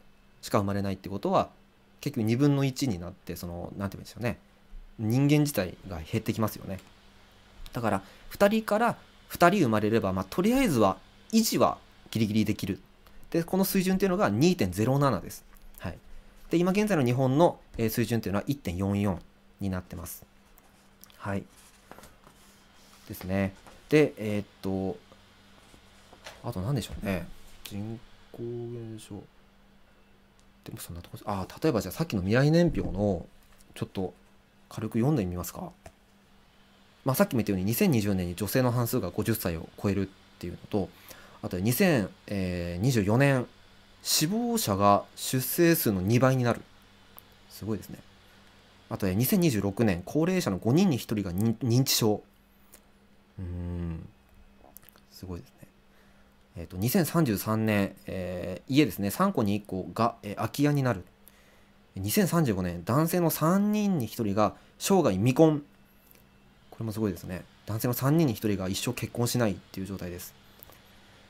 しか生まれないってことは結局2分の1になってその何て言うんでしょうね人間自体が減ってきますよね。だから2人から2人生まれれば、まあ、とりあえずは維持はギリギリできるでこの水準っていうのが2.07です、はい、で今現在の日本の水準っていうのは1.44になってますはいですねでえー、っとあと何でしょうね人口減少でもそんなとこああ例えばじゃあさっきの未来年表のちょっと軽く読んでみますかまあ、さっきも言ったように2020年に女性の半数が50歳を超えるっていうのとあと2024年死亡者が出生数の2倍になるすごいですねあと2026年高齢者の5人に1人が認知症うんすごいですねえっ、ー、と2033年、えー、家ですね3個に1個が、えー、空き家になる2035年男性の3人に1人が生涯未婚これもすごいですね。男性の3人に1人が一生結婚しないっていう状態です。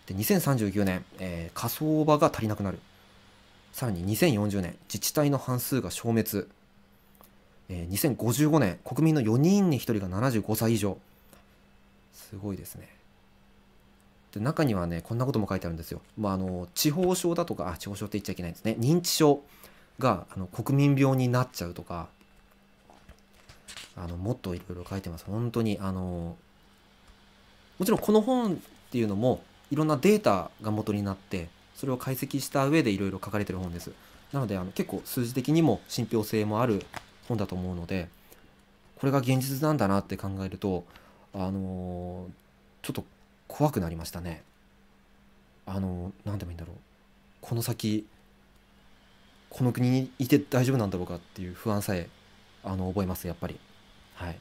で、2039年、えー、火葬場が足りなくなる。さらに2040年、自治体の半数が消滅。えー、2055年、国民の4人に1人が75歳以上。すごいですね。で中にはね、こんなことも書いてあるんですよ。まあ、あの地方症だとか、あ、地方症って言っちゃいけないんですね。認知症があの国民病になっちゃうとか、あのもっといろいろ書いてます。本当にあのもちろんこの本っていうのもいろんなデータが元になってそれを解析した上でいろいろ書かれてる本です。なのであの結構数字的にも信憑性もある本だと思うのでこれが現実なんだなって考えるとあのちょっと怖くなりましたね。あの何でもいいんだろうこの先この国にいて大丈夫なんだろうかっていう不安さえあの覚えますやっぱり。はい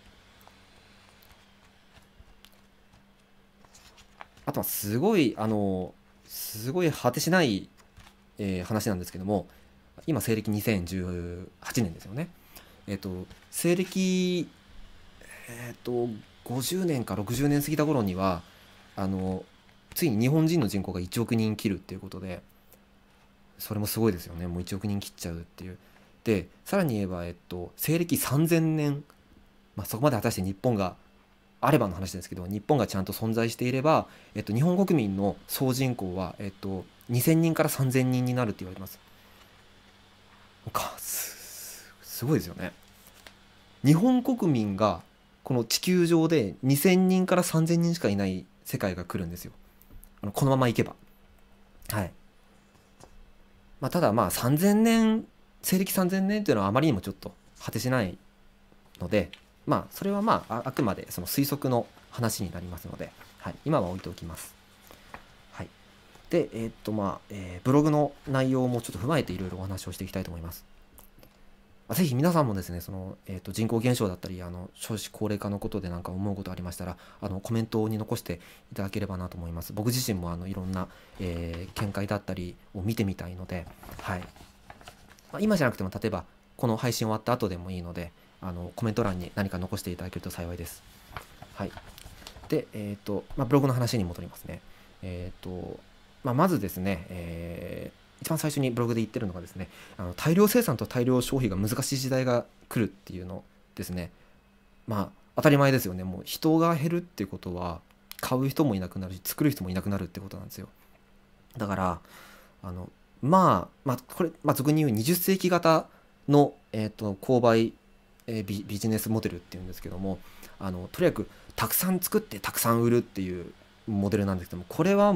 あとはすごいあのすごい果てしない、えー、話なんですけども今西暦2018年ですよねえっ、ー、と西暦えっ、ー、と50年か60年過ぎた頃にはあのついに日本人の人口が1億人切るっていうことでそれもすごいですよねもう1億人切っちゃうっていうでさらに言えば、えっと、西暦3000年まあ、そこまで果たして日本があればの話ですけど日本がちゃんと存在していれば、えっと、日本国民の総人口は、えっと、2,000人から3,000人になるって言われますかすすごいですよね日本国民がこの地球上で2,000人から3,000人しかいない世界が来るんですよあのこのままいけばはい、まあ、ただまあ3,000年西暦3,000年っていうのはあまりにもちょっと果てしないのでまあ、それはまあ、あくまでその推測の話になりますので、はい、今は置いておきます。はい、で、えー、っとまあ、えー、ブログの内容もちょっと踏まえていろいろお話をしていきたいと思います。ぜひ皆さんもですね、その、えっ、ー、と、人口減少だったり、あの、少子高齢化のことでなんか思うことありましたら、あの、コメントに残していただければなと思います。僕自身も、あの、いろんな、えー、見解だったりを見てみたいので、はい。まあ、今じゃなくても、例えば、この配信終わった後でもいいので、あのコメント欄に何か残していただけると幸いです。はい、で、えーとまあ、ブログの話に戻りますね。えーとまあ、まずですね、えー、一番最初にブログで言ってるのがですねあの大量生産と大量消費が難しい時代が来るっていうのですね。まあ当たり前ですよねもう人が減るっていうことは買う人もいなくなるし作る人もいなくなるってことなんですよだからあのまあまあこれ、まあ、俗に言う20世紀型の、えーと、と購買えビジネスモデルっていうんですけどもあのとにかくたくさん作ってたくさん売るっていうモデルなんですけどもこれは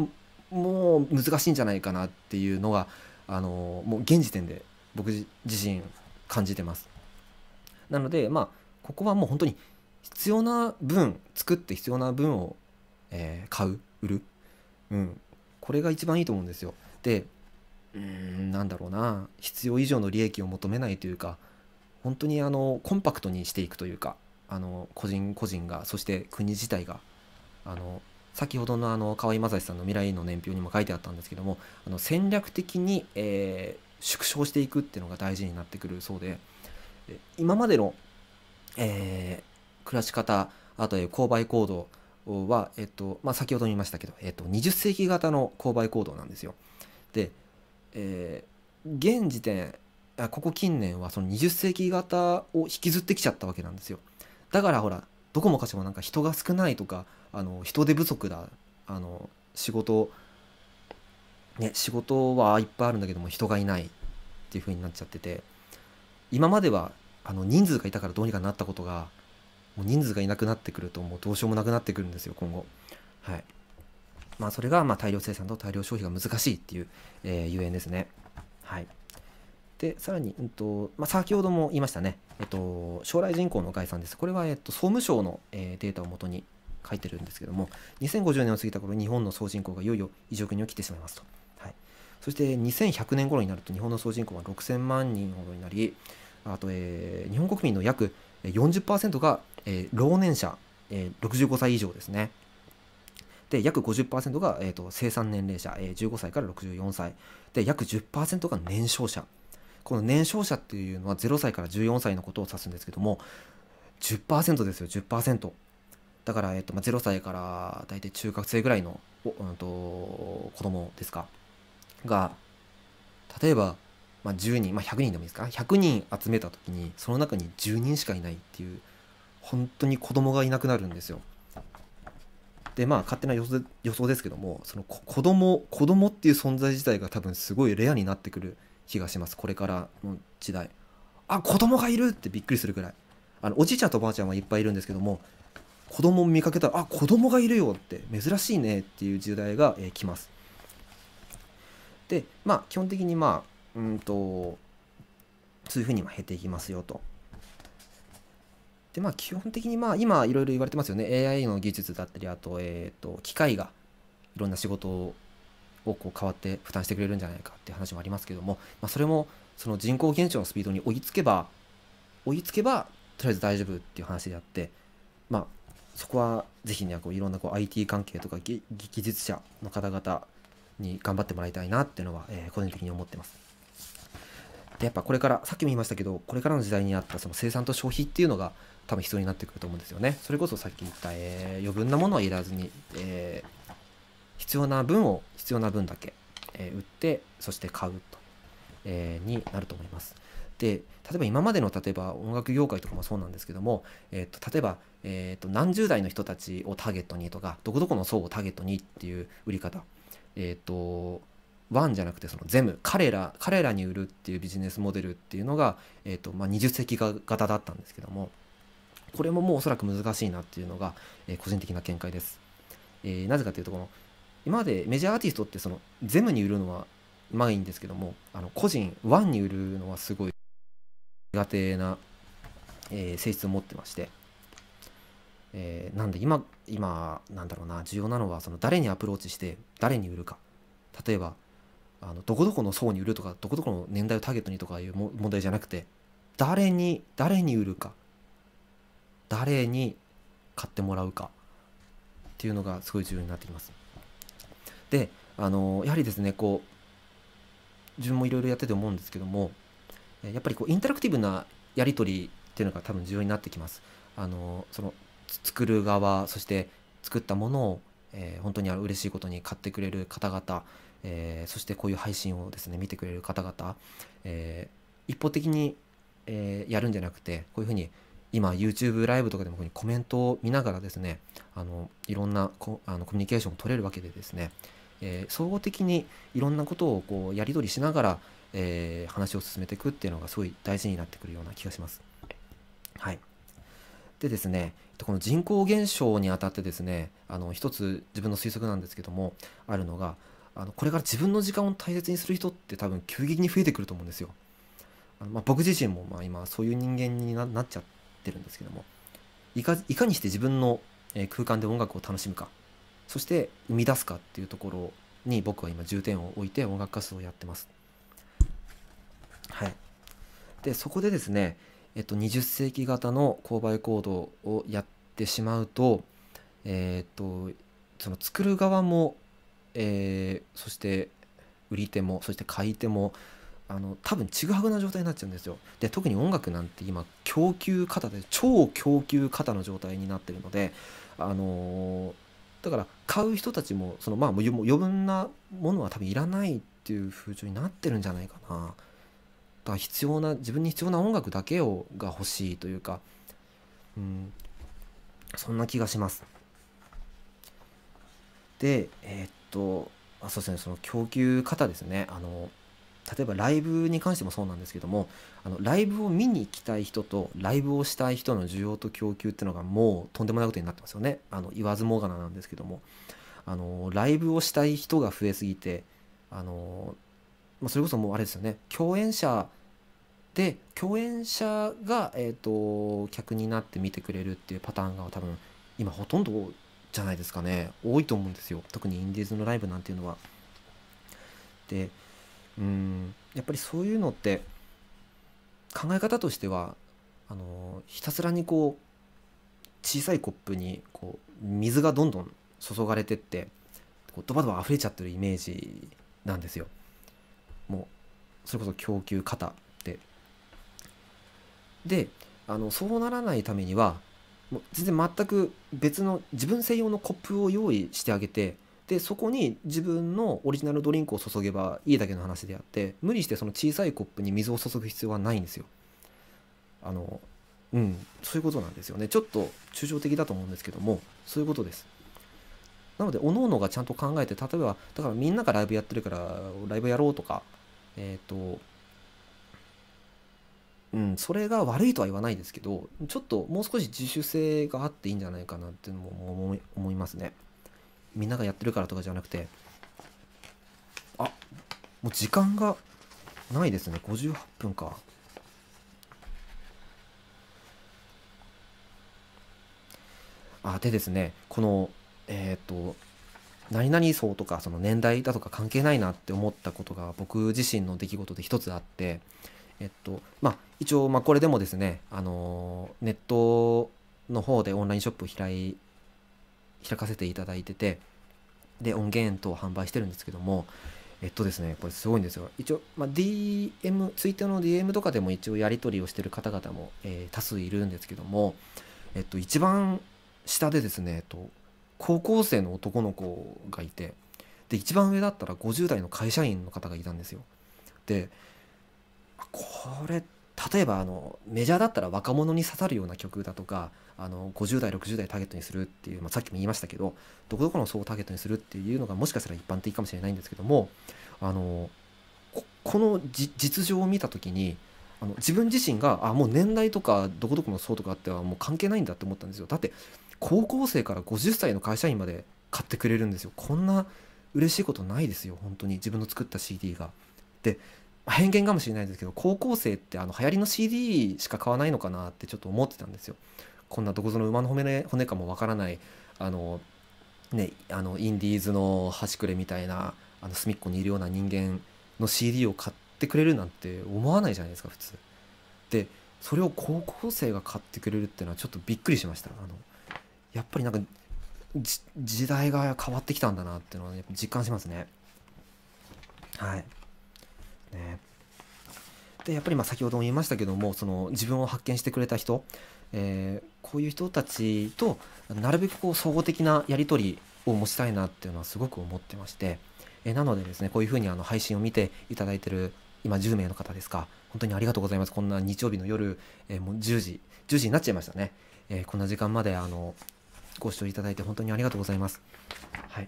もう難しいんじゃないかなっていうのがあのもう現時点で僕自身感じてます。なのでまあここはもう本当に必要な分作って必要な分を、えー、買う売る、うん、これが一番いいと思うんですよ。でうんなんだろうな必要以上の利益を求めないというか本当にあのコンパクトにしていくというかあの個人個人がそして国自体があの先ほどのあの河合正史さんの未来の年表にも書いてあったんですけどもあの戦略的に、えー、縮小していくっていうのが大事になってくるそうで今までの、えー、暮らし方あとは購買行動は、えっとまあ、先ほど言いましたけど、えっと、20世紀型の購買行動なんですよ。で、えー、現時点ここ近年はその20世紀型を引きずってきちゃったわけなんですよだからほらどこもかしこもなんか人が少ないとかあの人手不足だあの仕事ね仕事はいっぱいあるんだけども人がいないっていう風になっちゃってて今まではあの人数がいたからどうにかなったことがもう人数がいなくなってくるともうどうしようもなくなってくるんですよ今後はいまあそれがま大量生産と大量消費が難しいっていう、えー、ゆえんですねはいで、さらに、うんとまあ、先ほども言いましたね、えっと、将来人口の概算です。これは、えっと、総務省の、えー、データをもとに書いてるんですけども、2050年を過ぎた頃、日本の総人口がいよいよ異常に起きてしまいますと。はい、そして2100年頃になると、日本の総人口は6000万人ほどになり、あと、えー、日本国民の約40%が、えー、老年者、えー、65歳以上ですね。で約50%が、えーと、と生産年齢者、えー、15歳から64歳で約10%が年少者この年少者っていうのは0歳から14歳のことを指すんですけども10%ですよ10%だから、えっとまあ、0歳から大体中学生ぐらいのお、うん、と子供ですかが例えば、まあ、10人、まあ、100人でもいいですか100人集めた時にその中に10人しかいないっていう本当に子供がいなくなるんですよ。でまあ勝手な予想ですけどもその子供子供っていう存在自体が多分すごいレアになってくる気がしますこれからの時代あ子供がいるってびっくりするぐらいあのおじいちゃんとおばあちゃんはいっぱいいるんですけども子供を見かけたらあ子供がいるよって珍しいねっていう時代が、えー、来ますでまあ基本的にまあうんとそういうふうに減っていきますよとでまあ基本的にまあ今いろいろ言われてますよね AI の技術だったりあと,、えーと、と機械がいろんな仕事ををこう代わって負担してくれるんじゃないかっていう話もありますけども、まあ、それもその人口減少のスピードに追いつけば追いつけばとりあえず大丈夫っていう話であって、まあ、そこはぜひねこういろんなこう IT 関係とか技術者の方々に頑張ってもらいたいなっていうのは、えー、個人的に思ってます。でやっぱこれからさっきも言いましたけどこれからの時代にあったその生産と消費っていうのが多分必要になってくると思うんですよね。それこそさっき言った、えー、余分なものはいらずに、えー必要な分を必要な分だけ、え売ってそして買うと、えになると思います。で例えば今までの例えば音楽業界とかもそうなんですけども、えーと、例えば、えーと、何十代の人たちをターゲットにとかどこどこの層をターゲットにっていう売り方えっ、ー、とワンじゃなくてそのゼム彼ら彼らに売るっていうビジネスモデルっていうのが、えーとまあ、20世紀型だったんですけどもこれももうおそらく難しいなっていうのが、えー、個人的な見解です。えー、なぜかというとこの今までメジャーアーティストってそのゼムに売るのはうまいんですけどもあの個人ワンに売るのはすごい苦手な、えー、性質を持ってまして、えー、なんで今今なんだろうな重要なのはその誰にアプローチして誰に売るか例えばあのどこどこの層に売るとかどこどこの年代をターゲットにとかいう問題じゃなくて誰に誰に売るか誰に買ってもらうかっていうのがすごい重要になってきます。であのやはりですねこう自分もいろいろやってて思うんですけどもやっぱりこうインタラクティブなやり取りっていうのが多分重要になってきます。あのその作る側そして作ったものを、えー、本当にあの嬉しいことに買ってくれる方々、えー、そしてこういう配信をですね見てくれる方々、えー、一方的に、えやるんじゃなくてこういうふうに今 YouTube ライブとかでもこうコメントを見ながらですねあのいろんなあのコミュニケーションを取れるわけでですねえー、総合的にいろんなことをこうやり取りしながら、えー、話を進めていくっていうのがすごい大事になってくるような気がします。はい、でですねこの人口減少にあたってですねあの一つ自分の推測なんですけどもあるのがあのこれから自分の時間を大切にする人って多分急激に増えてくると思うんですよ。あのまあ、僕自身もまあ今そういう人間になっちゃってるんですけどもいかにして自分の空間で音楽を楽しむかそして生み出すかっていうところに僕は今重点を置いて音楽活動をやってます。はい、でそこでですね、えっと、20世紀型の購買行動をやってしまうと,、えー、っとその作る側も、えー、そして売り手もそして買い手もあの多分ちぐはぐな状態になっちゃうんですよで特に音楽なんて今供給型で超供給型の状態になってるのであのーだから買う人たちもそのまあ余分なものは多分いらないっていう風潮になってるんじゃないかな。だから必要な自分に必要な音楽だけをが欲しいというか、うん、そんな気がします。でえー、っとあそうですねその供給方ですねあの例えばライブに関してもそうなんですけどもあのライブを見に行きたい人とライブをしたい人の需要と供給っていうのがもうとんでもないことになってますよねあの言わずもがななんですけどもあのライブをしたい人が増えすぎてあの、まあ、それこそもうあれですよね共演者で共演者が、えーと、と客になって見てくれるっていうパターンが多分今ほとんどじゃないですかね多いと思うんですよ特にインディーズのライブなんていうのは。でうんやっぱりそういうのって考え方としてはあのひたすらにこう小さいコップにこう水がどんどん注がれてってこうドバドバ溢れちゃってるイメージなんですよ。もうそれこそ供給型で。であのそうならないためにはもう全然全く別の自分専用のコップを用意してあげてでそこに自分のオリジナルドリンクを注げばいいだけの話であって無理してその小さいコップに水を注ぐ必要はないんですよ。あのうんそういうことなんですよねちょっと抽象的だと思うんですけどもそういうことです。なので各々がちゃんと考えて例えばだからみんながライブやってるからライブやろうとかえっ、ー、とうん、それが悪いとは言わないですけどちょっともう少し自主性があっていいんじゃないかなっていうのも思いますね。みんながやってるからとかじゃなくてあもう時間がないですね58分かあでですねこのえっ、ー、と何々層とかその年代だとか関係ないなって思ったことが僕自身の出来事で一つあってえっとまあ一応まあこれでもですねあのネットの方でオンラインショップ開い開かせていただいててで音源等販売してるんですけどもえっとですねこれすごいんですよ一応、まあ、DM ツイッターの DM とかでも一応やり取りをしてる方々も、えー、多数いるんですけどもえっと一番下でですね、えっと、高校生の男の子がいてで一番上だったら50代の会社員の方がいたんですよでこれって例えばあのメジャーだったら若者に刺さるような曲だとかあの50代60代ターゲットにするっていう、まあ、さっきも言いましたけどどこどこの層をターゲットにするっていうのがもしかしたら一般的かもしれないんですけどもあのこの実情を見た時にあの自分自身があもう年代とかどこどこの層とかってはもう関係ないんだって思ったんですよだって高校生から50歳の会社員まで買ってくれるんですよこんな嬉しいことないですよ本当に自分の作った CD が。で偏見かもしれないですけど高校生ってあの流行りの CD しか買わないのかなってちょっと思ってたんですよ。こんなどこぞの馬の骨骨かもわからないあの、ね、あのインディーズの端くれみたいなあの隅っこにいるような人間の CD を買ってくれるなんて思わないじゃないですか普通。でそれを高校生が買ってくれるっていうのはちょっとびっくりしました。あのやっぱりなんか時代が変わってきたんだなっていうのは、ね、実感しますね。はいね、でやっぱりま先ほども言いましたけどもその自分を発見してくれた人、えー、こういう人たちとなるべくこう総合的なやり取りを持ちたいなっていうのはすごく思ってまして、えー、なのでですねこういうふうにあの配信を見ていただいてる今10名の方ですか本当にありがとうございますこんな日曜日の夜、えー、もう10時10時になっちゃいましたね、えこんな時間まであのご視聴いただいて本当にありがとうございます。はい。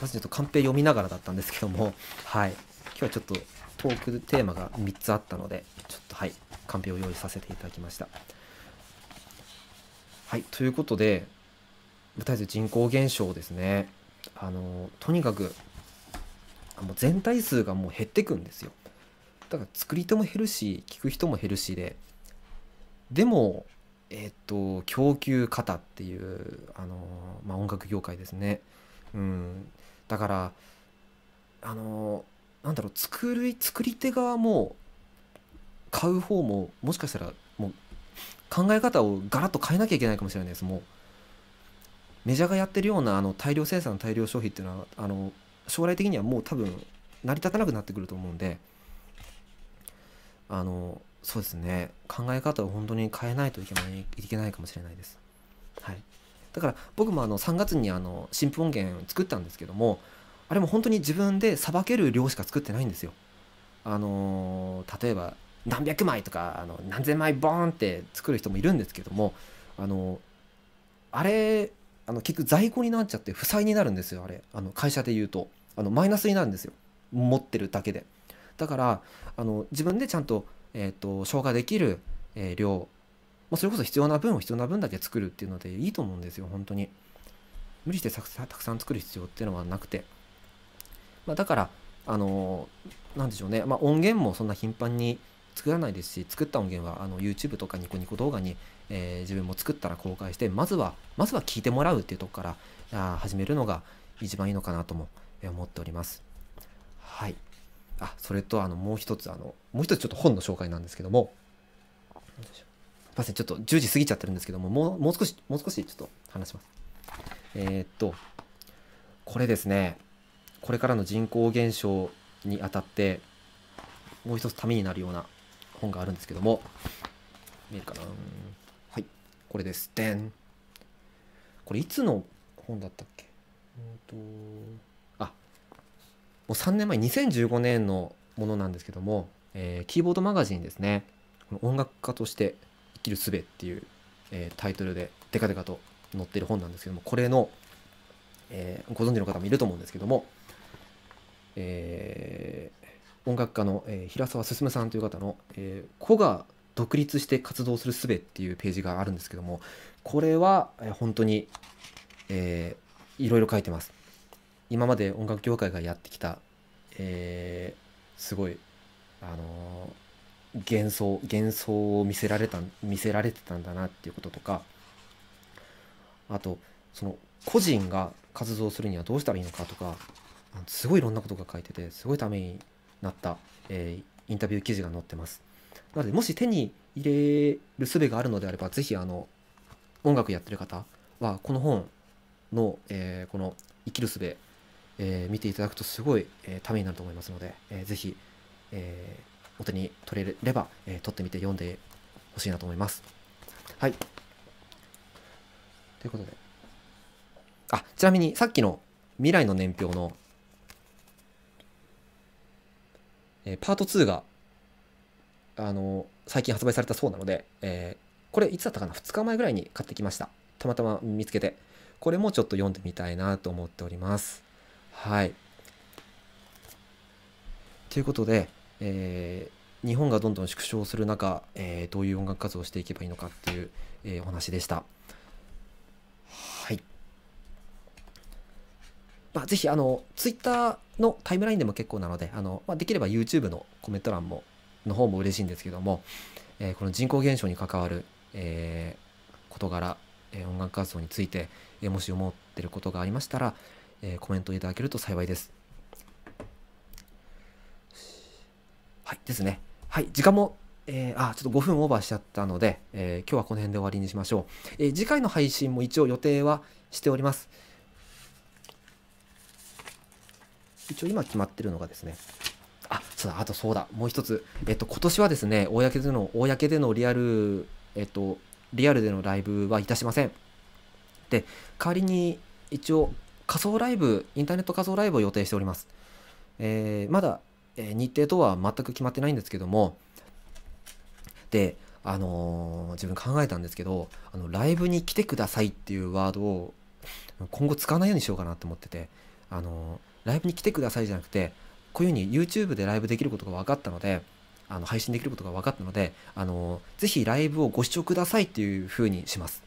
まずちょっとカンペ読みながらだったんですけども、はい。今日はちょっとトークテーマが3つあったのでちょっとはいカンペを用意させていただきましたはいということで舞台ず人口減少ですねあのとにかくもう全体数がもう減ってくんですよだから作り手も減るし聞く人も減るしででもえっ、と供給型っていうあの、まあ、音楽業界ですねうんだからあのなんだろう作り作り手側も買う方ももしかしたらもう考え方をガラッと変えなきゃいけないかもしれないですもうメジャーがやってるようなあの大量生産大量消費っていうのはあの将来的にはもう多分成り立たなくなってくると思うんであのそうですね考え方を本当に変えないといけないいけないかもしれないです。はい、だから僕もあの3月にあの新婦音源作ったんですけどもあれも本当に自分でさばける量しか作ってないんですよ。あのー、例えば何百枚とかあの何千枚ボーンって作る人もいるんですけども、あのー、あれあの結局在庫になっちゃって負債になるんですよあれあの会社で言うとあのマイナスになるんですよ持ってるだけで。だからあの自分でちゃんと,、えーと、消化できる、えー、量、まあ、それこそ必要な分を必要な分だけ作るっていうのでいいと思うんですよ本当に。無理してたくさん作る必要っていうのはなくて。まあ、だからあのなんでしょうね、まあ、音源もそんな頻繁に作らないですし作った音源はあの YouTube とかニコニコ動画に、えー、自分も作ったら公開してまずはまずは聞いてもらうっていうとこからあ始めるのが一番いいのかなとも思っております。はいあそれとあのもう一つあのもう一つちょっと本の紹介なんですけどもすいませんちょっと10時過ぎちゃってるんですけどももうもう少しもう少しちょっと話します。えー、っとこれですねこれからの人口減少にあたってもう一つためになるような本があるんですけども見えるかなはいこれですでんこれいつの本だったっけうんとあもう3年前2015年のものなんですけども、えー、キーボードマガジンですねこの音楽家として生きるすべ」っていう、えー、タイトルでデカデカと載ってる本なんですけどもこれの、えー、ご存知の方もいると思うんですけどもえー、音楽家の、えー、平沢進さんという方の「えー、子が独立して活動する術」っていうページがあるんですけどもこれは、えー、本当に、えー、いろいろ書いてます。今まで音楽業界がやってきた、えー、すごい、あのー、幻想幻想を見せられた見せられてたんだなっていうこととかあとその個人が活動するにはどうしたらいいのかとかすごいいろんなことが書いててすごいためになった、えー、インタビュー記事が載ってます。なのでもし手に入れる術があるのであればぜひ、あの音楽やってる方はこの本の、えー、この「生きる術」えー、見ていただくとすごい、えー、ためになると思いますので、えー、ぜひ、えー、お手に取れれば、えー、取ってみて読んでほしいなと思います。はい。ということで。あ、ちなみにさっきの未来の年表のえパート2が、あの、最近発売されたそうなので、えー、これいつだったかな ?2 日前ぐらいに買ってきました。たまたま見つけて。これもちょっと読んでみたいなと思っております。はい。ということで、えー、日本がどんどん縮小する中、えー、どういう音楽活動をしていけばいいのかっていう、えー、お話でした。まあ、ぜひ、あの、ツイッターのタイムラインでも結構なので、あの、まあ、できれば YouTube のコメント欄も、の方も嬉しいんですけども、えー、この人口減少に関わる、えー、事柄、えー、音楽活動について、えもし思ってることがありましたら、えコメントいただけると幸いです。はい、ですね。はい、時間も、えあ、ちょっと5分オーバーしちゃったので、え今日はこの辺で終わりにしましょう。え次回の配信も一応予定はしております。一応今決まってるのがですね、あ、そうだ、あとそうだ、もう一つ、えっと、今年はですね、公での、公でのリアル、えっと、リアルでのライブはいたしません。で、代わりに一応、仮想ライブ、インターネット仮想ライブを予定しております。えー、まだ、えー、日程とは全く決まってないんですけども、で、あのー、自分考えたんですけど、あの、ライブに来てくださいっていうワードを、今後使わないようにしようかなと思ってて、あのーライブに来てくださいじゃなくて、こういうふうに YouTube でライブできることが分かったので、あの配信できることが分かったので、あのぜひライブをご視聴くださいっていうふうにします。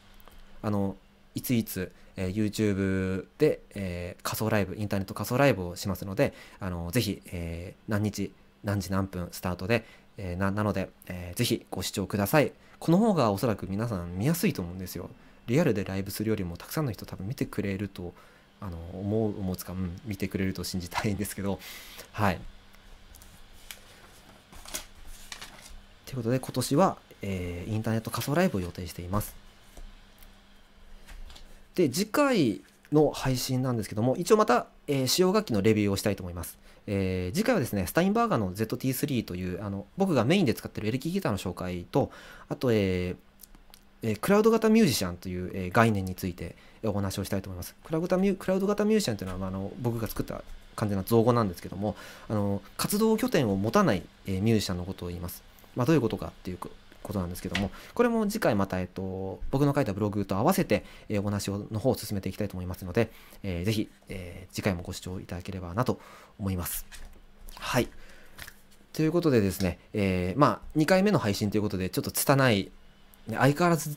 あのいついつ、えー、YouTube で、えー、仮想ライブ、インターネット仮想ライブをしますので、あのぜひ、えー、何日、何時何分スタートで、えななので、えー、ぜひご視聴ください。この方がおそらく皆さん見やすいと思うんですよ。リアルでライブするよりもたくさんの人多分見てくれるとあの思う思うつか、うん、見てくれると信じたいんですけどはいということで今年は、えー、インターネット仮想ライブを予定していますで次回の配信なんですけども一応また、えー、使用楽器のレビューをしたいと思いますえー、次回はですね、スタインバーガーの ZT3 という、あの、僕がメインで使ってるエレキギターの紹介と、あと、えー、えー、クラウド型ミュージシャンという、えー、概念についてお話をしたいと思います。クラウド型ミュージシャンというのは、まあ、あの僕が作った完全な造語なんですけどもあの活動拠点を持たない、えー、ミュージシャンのことを言います。まあ、どういうことかっていうことなんですけどもこれも次回また、えっと、僕の書いたブログと合わせて、えー、お話をの方を進めていきたいと思いますので、えー、ぜひ、えー、次回もご視聴いただければなと思います。はいということでですね、えー、まあ、2回目の配信ということで、ちょっと拙いね、相変わらず、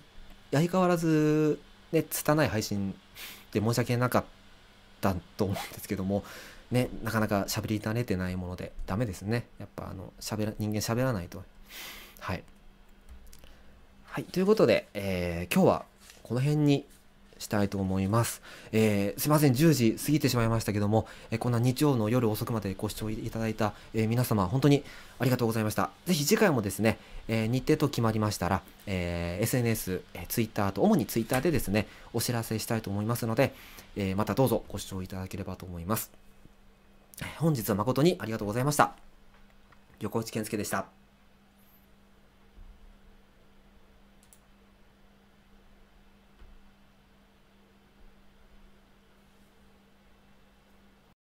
相変わらず、ね、拙い配信で申し訳なかったと思うんですけども、ね、なかなか喋り慣れてないもので、ダメですね。やっぱ、あの、喋ら、人間喋らないと。はい。はい、ということで、えー、今日はこの辺にしたいと思います。えー、すいません、10時過ぎてしまいましたけども、えー、こんな日曜の夜遅くまでご視聴いただいた、えー、皆様、本当にありがとうございました。ぜひ次回もですね、え日程と決まりましたら、え SNS、え Twitter と、主に Twitter でですね、お知らせしたいと思いますので、えまたどうぞご視聴いただければと思います。本日は誠にありがとうございました。横内健介でした。